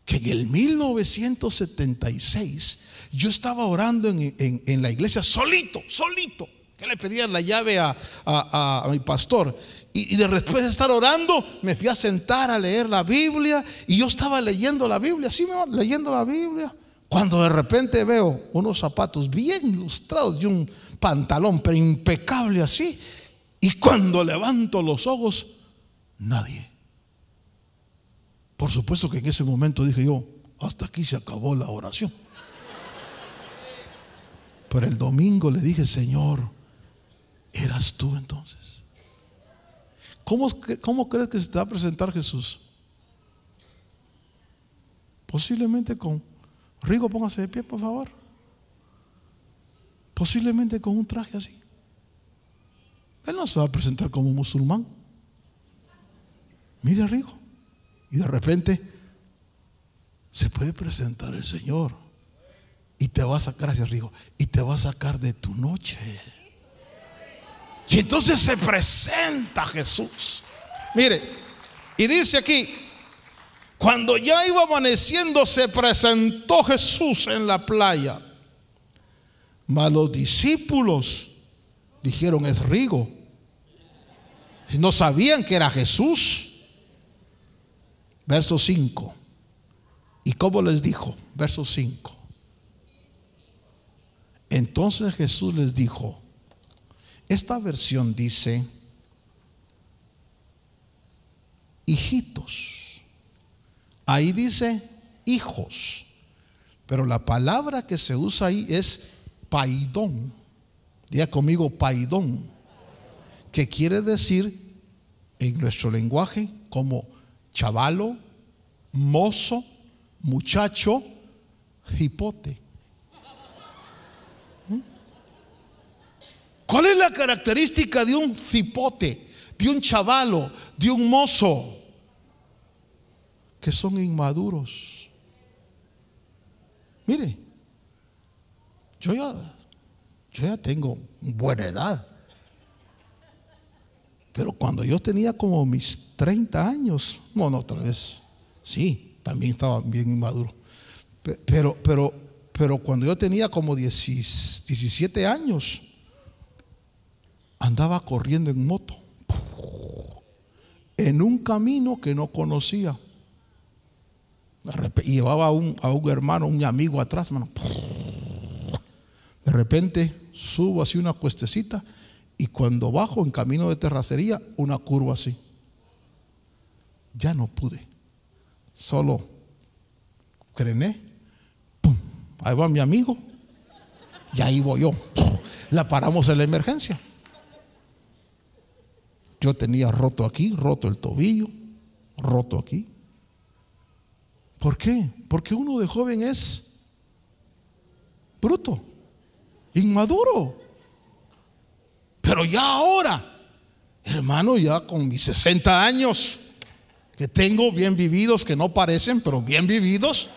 que en el 1976 yo estaba orando en, la iglesia solito, solito, que le pedían la llave a mi pastor y, después de estar orando, me fui a sentar a leer la Biblia y yo estaba leyendo la Biblia, así me leyendo la Biblia. Cuando de repente veo unos zapatos bien ilustrados y un pantalón, pero impecable así, y cuando levanto los ojos, nadie. Por supuesto que en ese momento dije yo, hasta aquí se acabó la oración. Pero el domingo le dije, Señor, ¿eras tú entonces? ¿Cómo, crees que se te va a presentar Jesús? Posiblemente con... Rigo, póngase de pie, por favor. Posiblemente con un traje así. Él no se va a presentar como musulmán. Mira, Rigo. Y de repente se puede presentar el Señor. Y te va a sacar, hacia Rigo, y te va a sacar de tu noche. Y entonces se presenta Jesús. Mire, y dice aquí, cuando ya iba amaneciendo se presentó Jesús en la playa. Mas los discípulos dijeron, es Rigo. No sabían que era Jesús. Verso 5. ¿Y cómo les dijo? Verso 5. Entonces Jesús les dijo, esta versión dice, hijitos. Ahí dice hijos, pero la palabra que se usa ahí es paidón. Diga conmigo paidón, que quiere decir en nuestro lenguaje como chavalo, mozo, muchacho, hipote. ¿Cuál es la característica de un cipote, de un chavalo, de un mozo? Que son inmaduros. Mire, yo ya, yo ya tengo buena edad. Pero cuando yo tenía como mis 30 años, bueno, otra vez, sí, también estaba bien inmaduro. Pero, pero, pero cuando yo tenía como 17 años, andaba corriendo en moto, en un camino que no conocía. llevaba a un, a un hermano, un amigo atrás, mano De repente subo así una cuestecita y cuando bajo en camino de terracería, una curva así. Ya no pude. Solo Crené Ahí va mi amigo. Y ahí voy yo. La paramos en la emergencia. Yo tenía roto aquí, roto el tobillo, roto aquí. ¿Por qué? Porque uno de joven es bruto, inmaduro. Pero ya ahora, hermano, ya con mis 60 años que tengo bien vividos, que no parecen, pero bien vividos,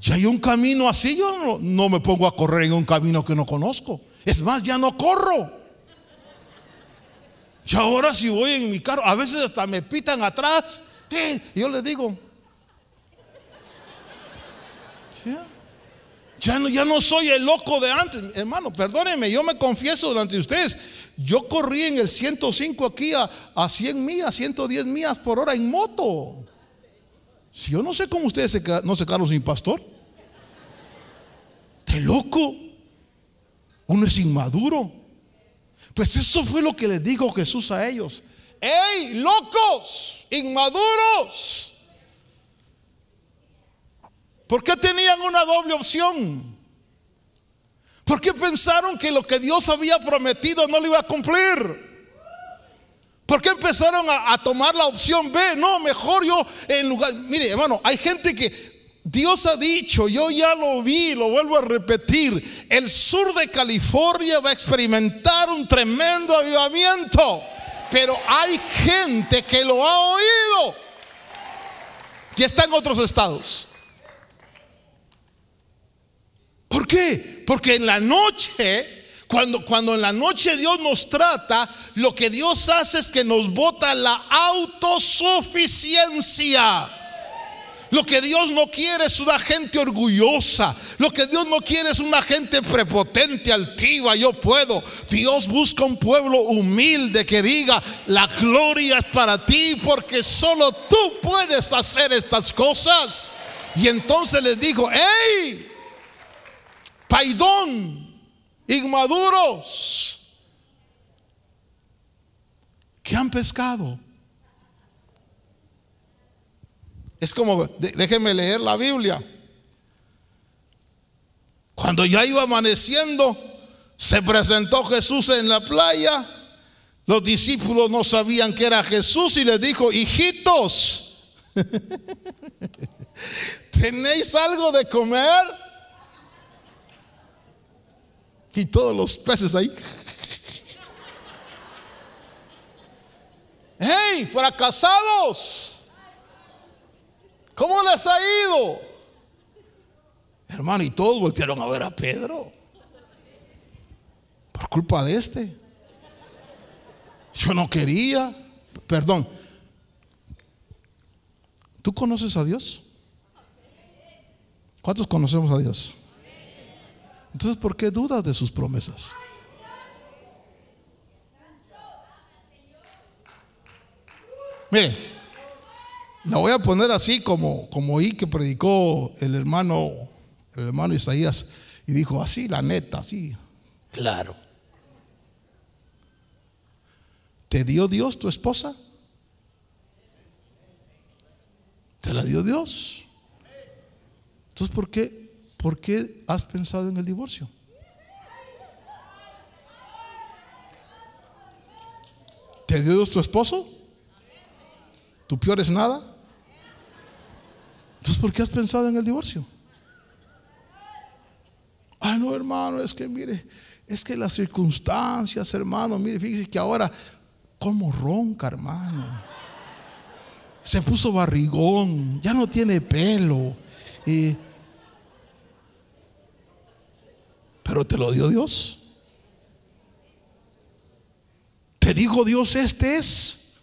ya hay un camino así, yo no, me pongo a correr en un camino que no conozco. Es más, ya no corro. Y ahora si voy en mi carro, a veces hasta me pitan atrás. Yo les digo, ¿ya? no, soy el loco de antes, hermano, perdónenme, yo me confieso delante de ustedes. Yo corrí en el 105 aquí a, 100 millas, 110 millas por hora en moto. Si yo no sé cómo ustedes se, no se quedaron sin pastor. ¿Qué loco. Uno es inmaduro. Pues eso fue lo que les dijo Jesús a ellos. ¡Ey, locos! ¡Inmaduros! ¿Por qué tenían una doble opción? ¿Por qué pensaron que lo que Dios había prometido no lo iba a cumplir? ¿Por qué empezaron a, a tomar la opción B? No, mejor yo en lugar... Mire, hermano, hay gente que Dios ha dicho, yo ya lo vi, lo vuelvo a repetir, el sur de California va a experimentar un tremendo avivamiento, pero hay gente que lo ha oído Que está en otros estados. ¿Por qué? Porque en la noche, cuando, cuando en la noche Dios nos trata, lo que Dios hace es que nos bota la autosuficiencia. Lo que Dios no quiere es una gente orgullosa. Lo que Dios no quiere es una gente prepotente, altiva. Yo puedo. Dios busca un pueblo humilde que diga, la gloria es para ti porque solo tú puedes hacer estas cosas. Y entonces les dijo, hey, paidón, inmaduros, que han pescado Es como, déjenme leer la Biblia. Cuando ya iba amaneciendo, se presentó Jesús en la playa. Los discípulos no sabían que era Jesús y les dijo, hijitos, ¿tenéis algo de comer? Y todos los peces ahí. ¡Hey, fracasados! ¿Cómo les ha ido? Hermano, y todos voltearon a ver a Pedro. Por culpa de este. Yo no quería. Perdón. ¿Tú conoces a Dios? ¿Cuántos conocemos a Dios? Entonces, ¿por qué dudas de sus promesas? Mire, la voy a poner así como, como oí que predicó el hermano, el hermano Isaías y dijo así, ah, la neta, así, claro. ¿Te dio Dios tu esposa? ¿Te la dio Dios? Entonces, ¿por qué, ¿por qué has pensado en el divorcio? ¿Te dio Dios tu esposo? ¿Tu peor es nada? Entonces, ¿por qué has pensado en el divorcio? Ay, no, hermano, es que mire, es que las circunstancias, hermano, mire, fíjese que ahora, Como ronca, hermano? Se puso barrigón, ya no tiene pelo. pero te lo dio Dios. Te dijo Dios, este es.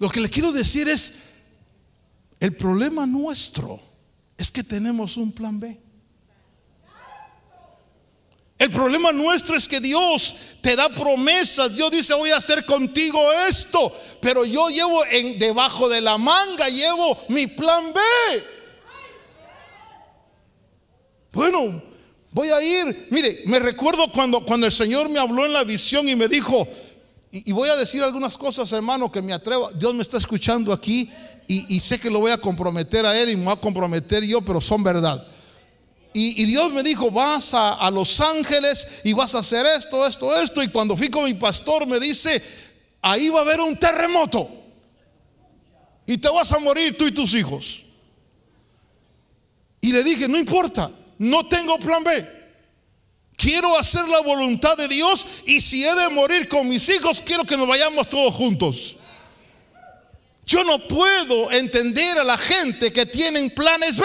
Lo que le quiero decir es, el problema nuestro es que tenemos un plan B. El problema nuestro es que Dios te da promesas. Dios dice, voy a hacer contigo esto. Pero yo llevo en, debajo de la manga, llevo mi plan B. Bueno, voy a ir. Mire, me recuerdo cuando, cuando el Señor me habló en la visión y me dijo, y, y voy a decir algunas cosas, hermano, que me atrevo. Dios me está escuchando aquí y, sé que lo voy a comprometer a él y me voy a comprometer yo, pero son verdad. Y, Dios me dijo, vas a, a, Los Ángeles y vas a hacer esto, esto, esto. Y cuando fui con mi pastor me dice, ahí va a haber un terremoto. Y te vas a morir tú y tus hijos. Y le dije, no importa, no tengo plan B. Quiero hacer la voluntad de Dios y si he de morir con mis hijos, quiero que nos vayamos todos juntos. Yo no puedo entender a la gente que tienen planes B.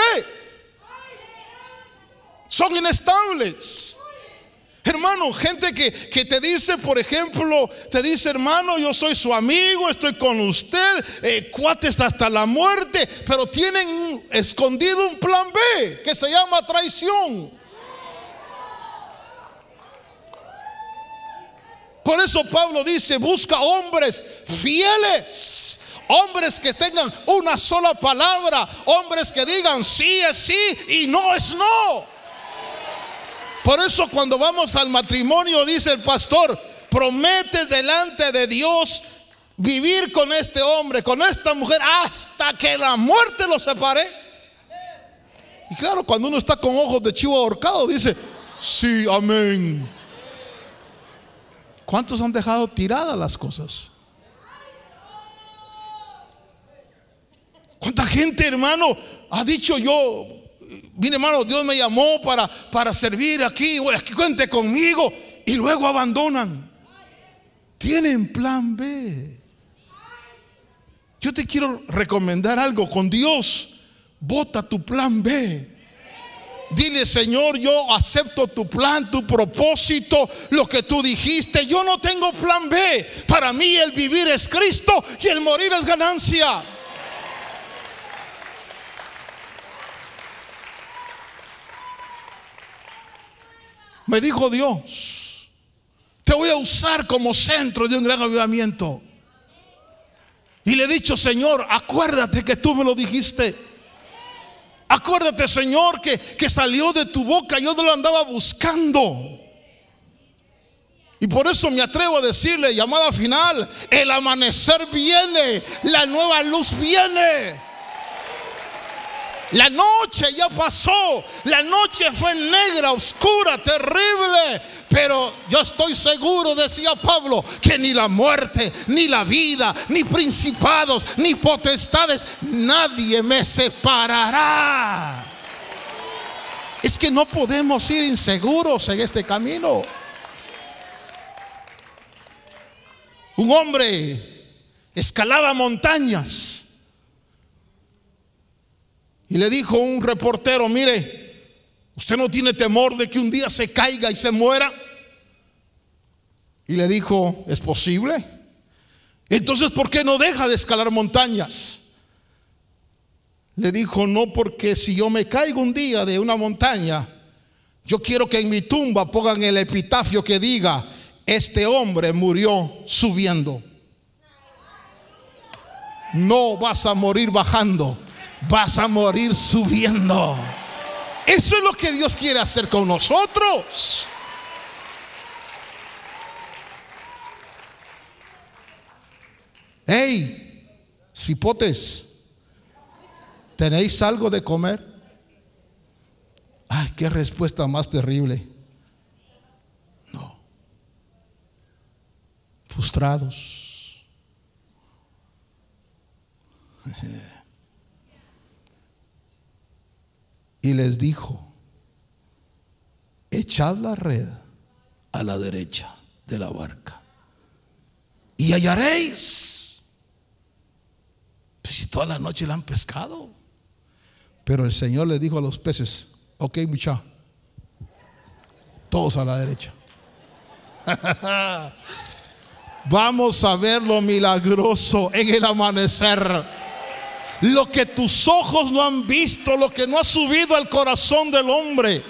Son inestables. Hermano, gente que, te dice, por ejemplo, te dice, hermano, yo soy su amigo, estoy con usted, eh, cuates hasta la muerte, pero tienen escondido un plan B que se llama traición. Por eso Pablo dice, busca hombres fieles hombres que tengan una sola palabra, hombres que digan sí es sí y no es no. Por eso cuando vamos al matrimonio, dice el pastor, prometes delante de Dios vivir con este hombre, con esta mujer, hasta que la muerte los separe. Y claro, cuando uno está con ojos de chivo ahorcado, dice, sí, amén. ¿Cuántos han dejado tiradas las cosas? gente, hermano, ha dicho yo, mi hermano, Dios me llamó para, para servir aquí, aquí cuente conmigo, y luego abandonan. Tienen plan B. Yo te quiero recomendar algo con Dios. Vota tu plan B. Dile, Señor, yo acepto tu plan, tu propósito, lo que tú dijiste. Yo no tengo plan B. Para mí el vivir es Cristo y el morir es ganancia. me dijo Dios, te voy a usar como centro de un gran avivamiento. Y le he dicho, Señor, acuérdate que tú me lo dijiste. Acuérdate, Señor, que, salió de tu boca, yo no lo andaba buscando. Y por eso me atrevo a decirle, llamada final, el amanecer viene, la nueva luz viene. La noche ya pasó. La noche fue negra, oscura, terrible. Pero yo estoy seguro, decía Pablo, que ni la muerte, ni la vida, ni principados, ni potestades, nadie me separará. Es que no podemos ir inseguros en este camino. Un hombre escalaba montañas y le dijo un reportero, mire, usted no tiene temor de que un día se caiga y se muera. Y le dijo, ¿es posible? Entonces, ¿por qué no deja de escalar montañas? Le dijo, no, porque si yo me caigo un día de una montaña, yo quiero que en mi tumba pongan el epitafio que diga, este hombre murió subiendo. No vas a morir bajando vas a morir subiendo. Eso es lo que Dios quiere hacer con nosotros. Hey, cipotes, ¿tenéis algo de comer? Ay, qué respuesta más terrible. No. Frustrados y les dijo, echad la red a la derecha de la barca y hallaréis. Pues si toda la noche la han pescado. Pero el Señor le dijo a los peces, ok mucha, todos a la derecha. Vamos a ver lo milagroso en el amanecer lo que tus ojos no han visto, lo que no ha subido al corazón del hombre.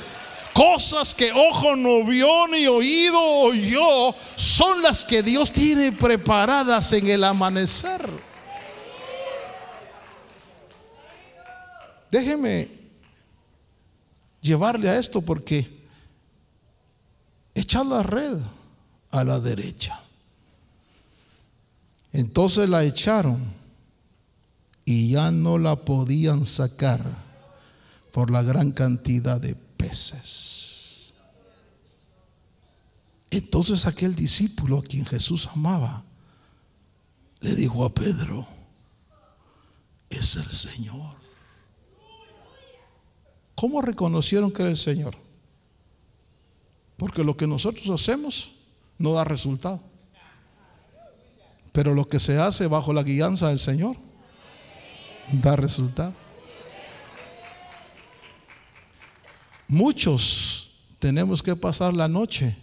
Cosas que ojo no vio ni oído oyó son las que Dios tiene preparadas en el amanecer. Déjeme llevarle a esto porque echa la red a la derecha. Entonces la echaron y ya no la podían sacar por la gran cantidad de peces. Entonces aquel discípulo a quien Jesús amaba le dijo a Pedro, es el Señor. ¿Cómo reconocieron que era el Señor? Porque lo que nosotros hacemos no da resultado. Pero lo que se hace bajo la guianza del Señor da resultado. Muchos tenemos que pasar la noche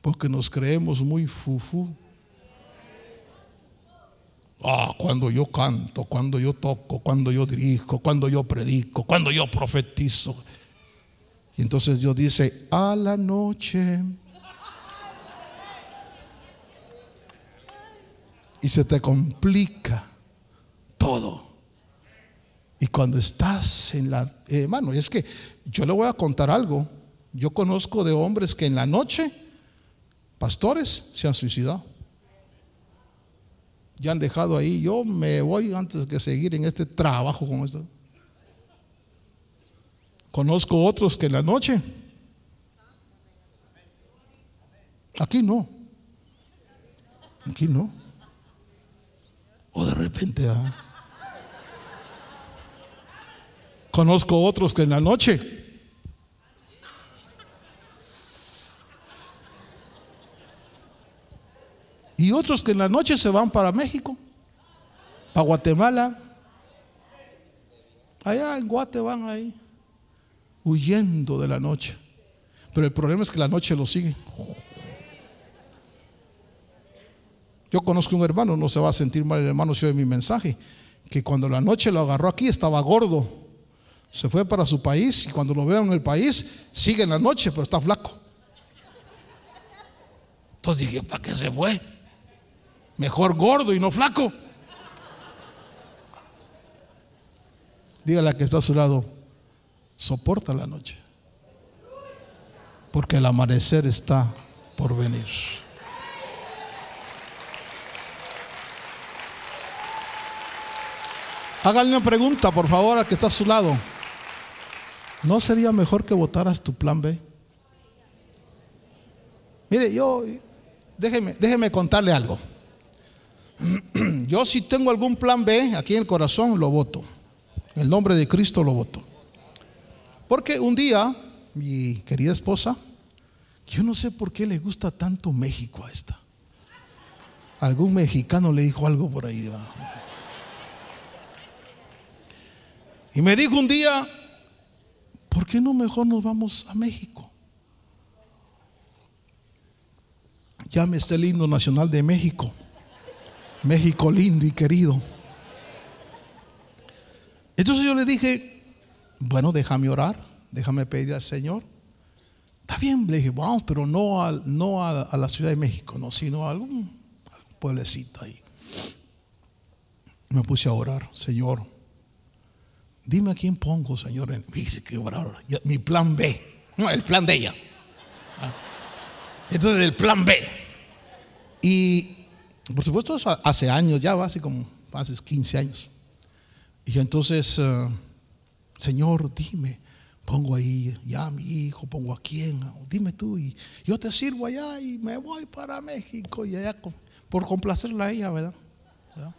porque nos creemos muy fufu. Ah, cuando yo canto, cuando yo toco, cuando yo dirijo, cuando yo predico, cuando yo profetizo. Y entonces Dios dice, a la noche. Y se te complica todo. Y cuando estás en la... Eh, hermano, y es que yo le voy a contar algo. Yo conozco de hombres que en la noche, pastores, se han suicidado. Ya han dejado ahí. Yo me voy antes que seguir en este trabajo con esto. Conozco otros que en la noche. Aquí no. Aquí no. O de repente. Ah. Conozco otros que en la noche. Y otros que en la noche se van para México, para Guatemala. Allá en Guate van ahí, huyendo de la noche. Pero el problema es que la noche lo sigue. Yo conozco un hermano, no se va a sentir mal el hermano si oye mi mensaje, que cuando la noche lo agarró aquí estaba gordo. Se fue para su país y cuando lo veo en el país, sigue en la noche, pero está flaco. Entonces dije, ¿para qué se fue? Mejor gordo y no flaco. Dígale a que está a su lado, soporta la noche. Porque el amanecer está por venir. háganle una pregunta, por favor, al que está a su lado. ¿No sería mejor que votaras tu plan B? Mire, yo, déjeme, déjeme contarle algo. Yo si tengo algún plan B aquí en el corazón, lo voto. En el nombre de Cristo lo voto. Porque un día, mi querida esposa, yo no sé por qué le gusta tanto México a esta. Algún mexicano le dijo algo por ahí. Y me dijo un día, ¿por qué no mejor nos vamos a México? Llame este el himno nacional de México. México lindo y querido. Entonces yo le dije, bueno, déjame orar, déjame pedir al Señor. Está bien, le dije, vamos, pero no, a, no a, la Ciudad de México, no, sino a algún pueblecito ahí. Me puse a orar, Señor Dime a quién pongo, Señor. Mi plan B. No, el plan de ella. Ah. Entonces, el plan B. Y, por supuesto, hace años ya, hace como hace 15 años. Y entonces, eh, Señor, dime, pongo ahí ya mi hijo, pongo a quién, dime tú, y yo te sirvo allá y me voy para México y allá por complacerla a ella, ¿verdad? ¿verdad?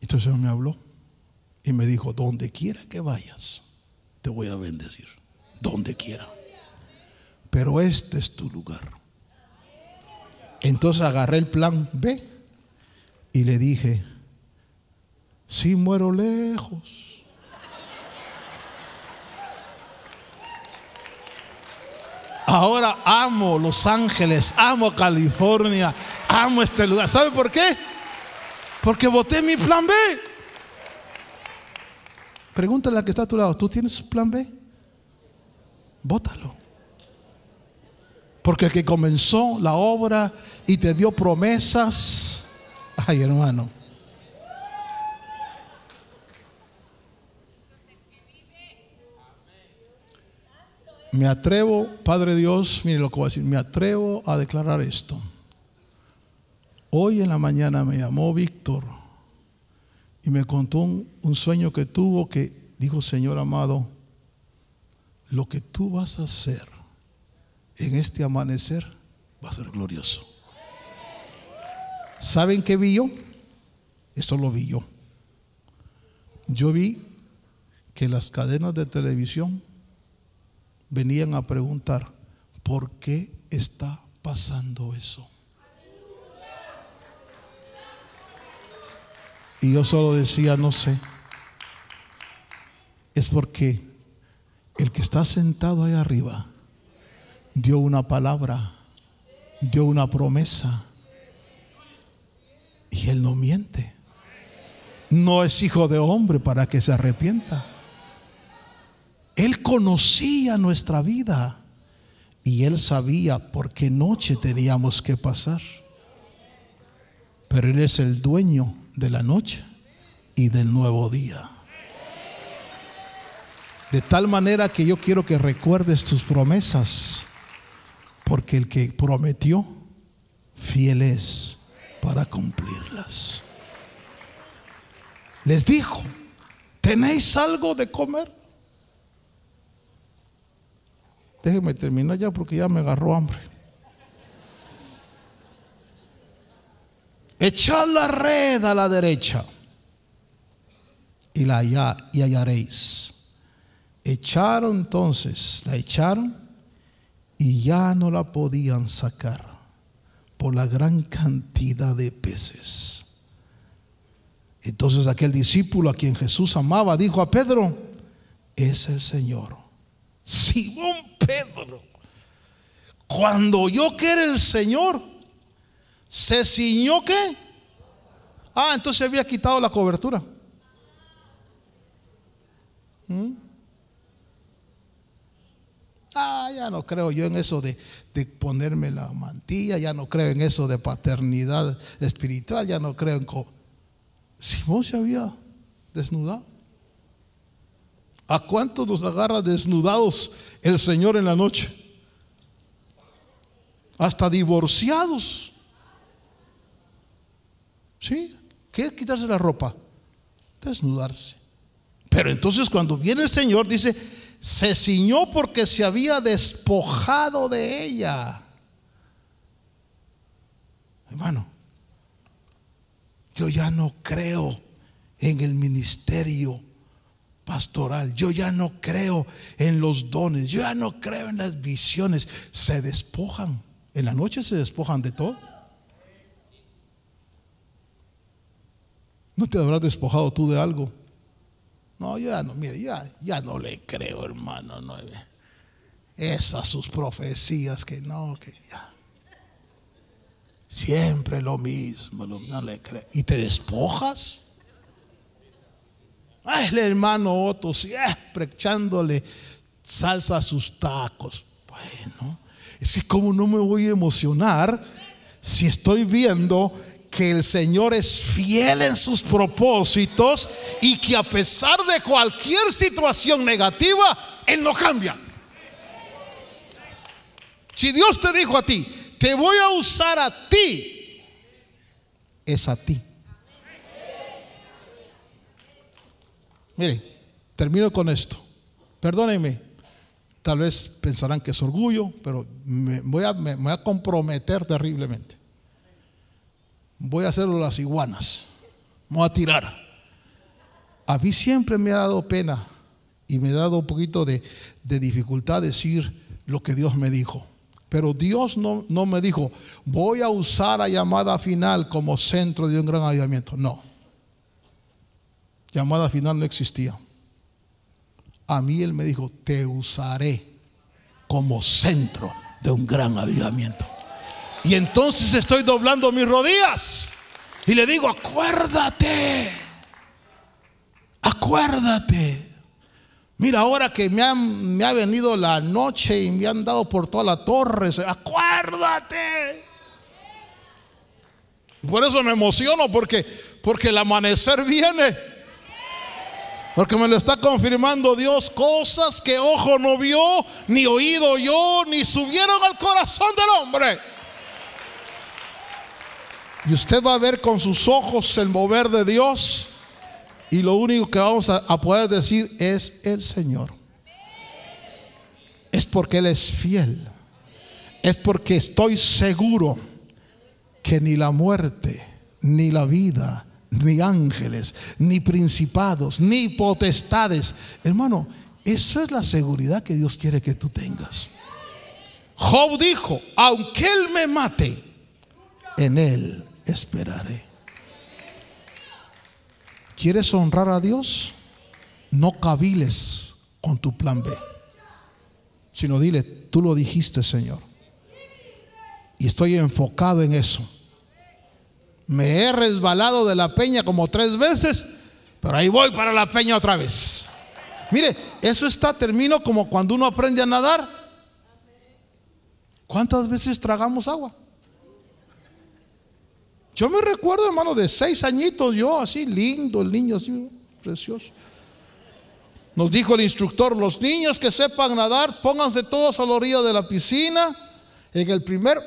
Entonces me habló y me dijo, donde quiera que vayas, te voy a bendecir. Donde quiera. Pero este es tu lugar. Entonces agarré el plan B y le dije, si muero lejos. Ahora amo Los Ángeles, amo California, amo este lugar. ¿Sabe por qué? Porque voté mi plan B. Pregúntale a la que está a tu lado, ¿tú tienes plan B? Bótalo. Porque el que comenzó la obra y te dio promesas, ay hermano. Me atrevo, Padre Dios, mire lo que voy a decir, me atrevo a declarar esto. Hoy en la mañana me llamó Víctor y me contó un, sueño que tuvo que dijo, Señor amado, lo que tú vas a hacer en este amanecer va a ser glorioso. ¿Saben qué vi yo? Eso lo vi yo. Yo vi que las cadenas de televisión venían a preguntar, ¿por qué está pasando eso? yo solo decía, no sé. Es porque el que está sentado ahí arriba dio una palabra, dio una promesa. Y él no miente. No es hijo de hombre para que se arrepienta. Él conocía nuestra vida y él sabía por qué noche teníamos que pasar. Pero él es el dueño de la noche y del nuevo día. De tal manera que yo quiero que recuerdes tus promesas, porque el que prometió, fiel es para cumplirlas. Les dijo, ¿tenéis algo de comer? Déjenme terminar ya porque ya me agarró hambre. Echad la red a la derecha y la hallaréis. Echaron entonces, la echaron y ya no la podían sacar por la gran cantidad de peces. Entonces aquel discípulo a quien Jesús amaba dijo a Pedro, es el Señor. Simón Pedro, cuando yo que era el Señor, ¿Se ciñó qué? Ah, entonces había quitado la cobertura. ¿Mm? Ah, ya no creo yo en eso de, de, ponerme la mantilla, ya no creo en eso de paternidad espiritual, ya no creo en... Si vos se había desnudado. ¿A cuántos nos agarra desnudados el Señor en la noche? Hasta divorciados. ¿Sí? ¿Qué es quitarse la ropa? Desnudarse. Pero entonces cuando viene el Señor dice, se ciñó porque se había despojado de ella. Hermano, yo ya no creo en el ministerio pastoral, yo ya no creo en los dones, yo ya no creo en las visiones. Se despojan, en la noche se despojan de todo. ¿No te habrás despojado tú de algo? No, ya no, mire, ya, no le creo, hermano. Eh. esas sus profecías que no, que ya. Siempre lo mismo, no le creo. ¿Y te despojas? Ay, el hermano Otto siempre echándole salsa a sus tacos. Bueno, es que como no me voy a emocionar si estoy viendo que el Señor es fiel en sus propósitos y que a pesar de cualquier situación negativa, Él no cambia. Si Dios te dijo a ti, te voy a usar a ti, es a ti. Mire, termino con esto. Perdónenme, tal vez pensarán que es orgullo, pero me voy a, me voy a comprometer terriblemente voy a hacerlo las iguanas, voy a tirar. A mí siempre me ha dado pena y me ha dado un poquito de, dificultad decir lo que Dios me dijo. Pero Dios no, no, me dijo, voy a usar la llamada final como centro de un gran avivamiento. No. Llamada final no existía. A mí Él me dijo, te usaré como centro de un gran avivamiento. Y entonces estoy doblando mis rodillas. Y le digo, acuérdate, acuérdate. Mira, ahora que me, han, me ha venido la noche y me han dado por toda la torre, acuérdate. Por eso me emociono, porque, porque el amanecer viene. Porque me lo está confirmando Dios, cosas que ojo no vio, ni oído yo, ni subieron al corazón del hombre. Y usted va a ver con sus ojos el mover de Dios. Y lo único que vamos a, poder decir es el Señor. Es porque Él es fiel. Es porque estoy seguro que ni la muerte, ni la vida, ni ángeles, ni principados, ni potestades. Hermano, eso es la seguridad que Dios quiere que tú tengas. Job dijo, aunque Él me mate, en Él esperaré. ¿Quieres honrar a Dios? No cabiles con tu plan B, sino dile, tú lo dijiste, Señor. Y estoy enfocado en eso. Me he resbalado de la peña como tres veces, pero ahí voy para la peña otra vez. Mire, eso está, termino como cuando uno aprende a nadar. ¿Cuántas veces tragamos agua? Yo me recuerdo, hermano, de seis añitos, yo así, lindo, el niño así, precioso. Nos dijo el instructor, los niños que sepan nadar, pónganse todos a la orilla de la piscina. En el primer,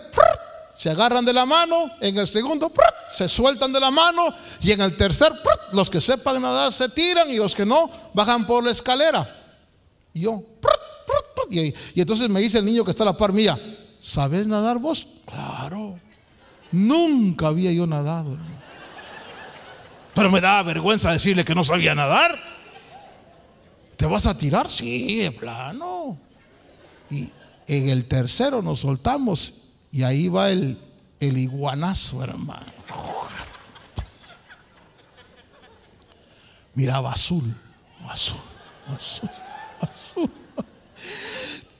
se agarran de la mano. En el segundo, se sueltan de la mano. Y en el tercer, los que sepan nadar se tiran y los que no, bajan por la escalera. Y yo, y, y entonces me dice el niño que está a la par mía, ¿sabes nadar vos? Claro. Nunca había yo nadado. Pero me daba vergüenza decirle que no sabía nadar. ¿Te vas a tirar? Sí, de plano. Y en el tercero nos soltamos y ahí va el, el iguanazo, hermano. Miraba azul, azul, azul, azul.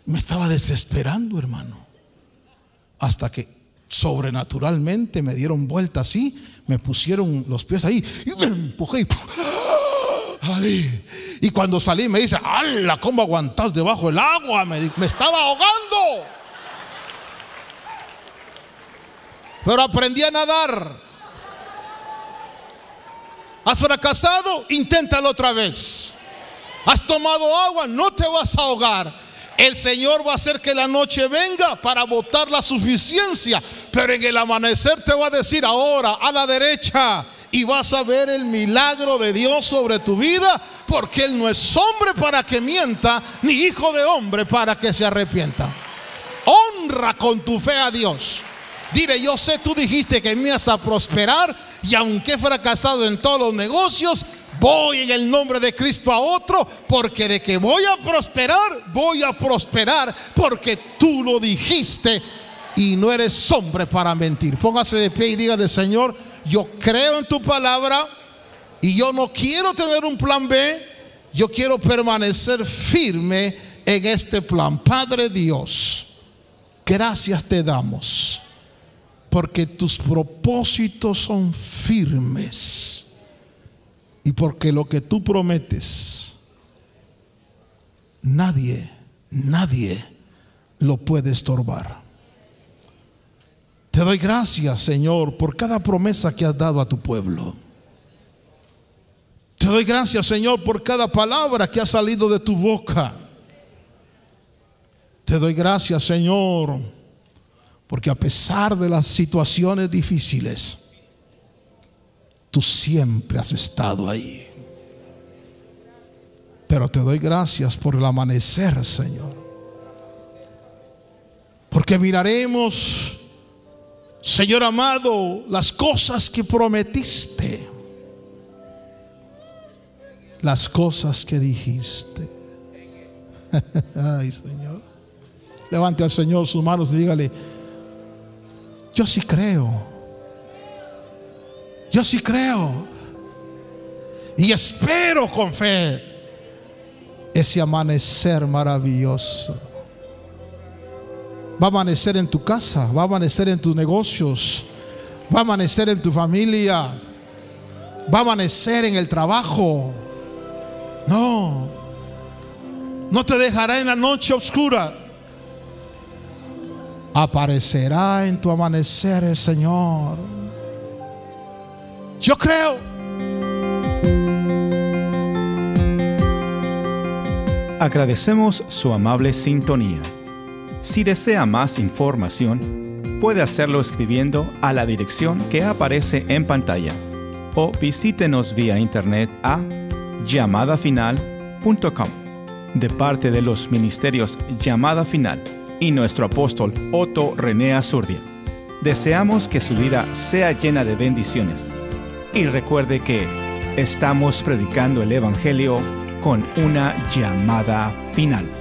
Me estaba desesperando, hermano. Hasta que sobrenaturalmente me dieron vuelta así, me pusieron los pies ahí y me empujé. Y, cuando salí me dice, ¡Hala! ¿Cómo aguantas debajo del agua? Me, me estaba ahogando. Pero aprendí a nadar. ¿Has fracasado? Inténtalo otra vez. ¿Has tomado agua? No te vas a ahogar el Señor va a hacer que la noche venga para votar la suficiencia, pero en el amanecer te va a decir ahora a la derecha y vas a ver el milagro de Dios sobre tu vida, porque Él no es hombre para que mienta, ni hijo de hombre para que se arrepienta. Honra con tu fe a Dios. Dile, yo sé, tú dijiste que me vas a prosperar y aunque he fracasado en todos los negocios, voy en el nombre de Cristo a otro, porque de que voy a prosperar, voy a prosperar, porque tú lo dijiste y no eres hombre para mentir. Póngase de pie y dígale, Señor, yo creo en tu palabra y yo no quiero tener un plan B, yo quiero permanecer firme en este plan. Padre Dios, gracias te damos porque tus propósitos son firmes y porque lo que tú prometes, nadie, nadie lo puede estorbar. Te doy gracias, Señor, por cada promesa que has dado a tu pueblo. Te doy gracias, Señor, por cada palabra que ha salido de tu boca. Te doy gracias, Señor, porque a pesar de las situaciones difíciles, tú siempre has estado ahí. Pero te doy gracias por el amanecer, Señor. Porque miraremos, Señor amado, las cosas que prometiste, las cosas que dijiste. Ay, Señor. Levante al Señor sus manos y dígale, yo sí creo yo sí creo. Y espero con fe ese amanecer maravilloso. Va a amanecer en tu casa, va a amanecer en tus negocios, va a amanecer en tu familia, va a amanecer en el trabajo. No, no te dejará en la noche oscura. Aparecerá en tu amanecer el Señor. Yo creo. Agradecemos su amable sintonía. Si desea más información, puede hacerlo escribiendo a la dirección que aparece en pantalla o visítenos vía internet a llamadafinal.com de parte de los ministerios Llamada Final y nuestro apóstol Otto René Azurdia. Deseamos que su vida sea llena de bendiciones. Y recuerde que estamos predicando el Evangelio con una llamada final.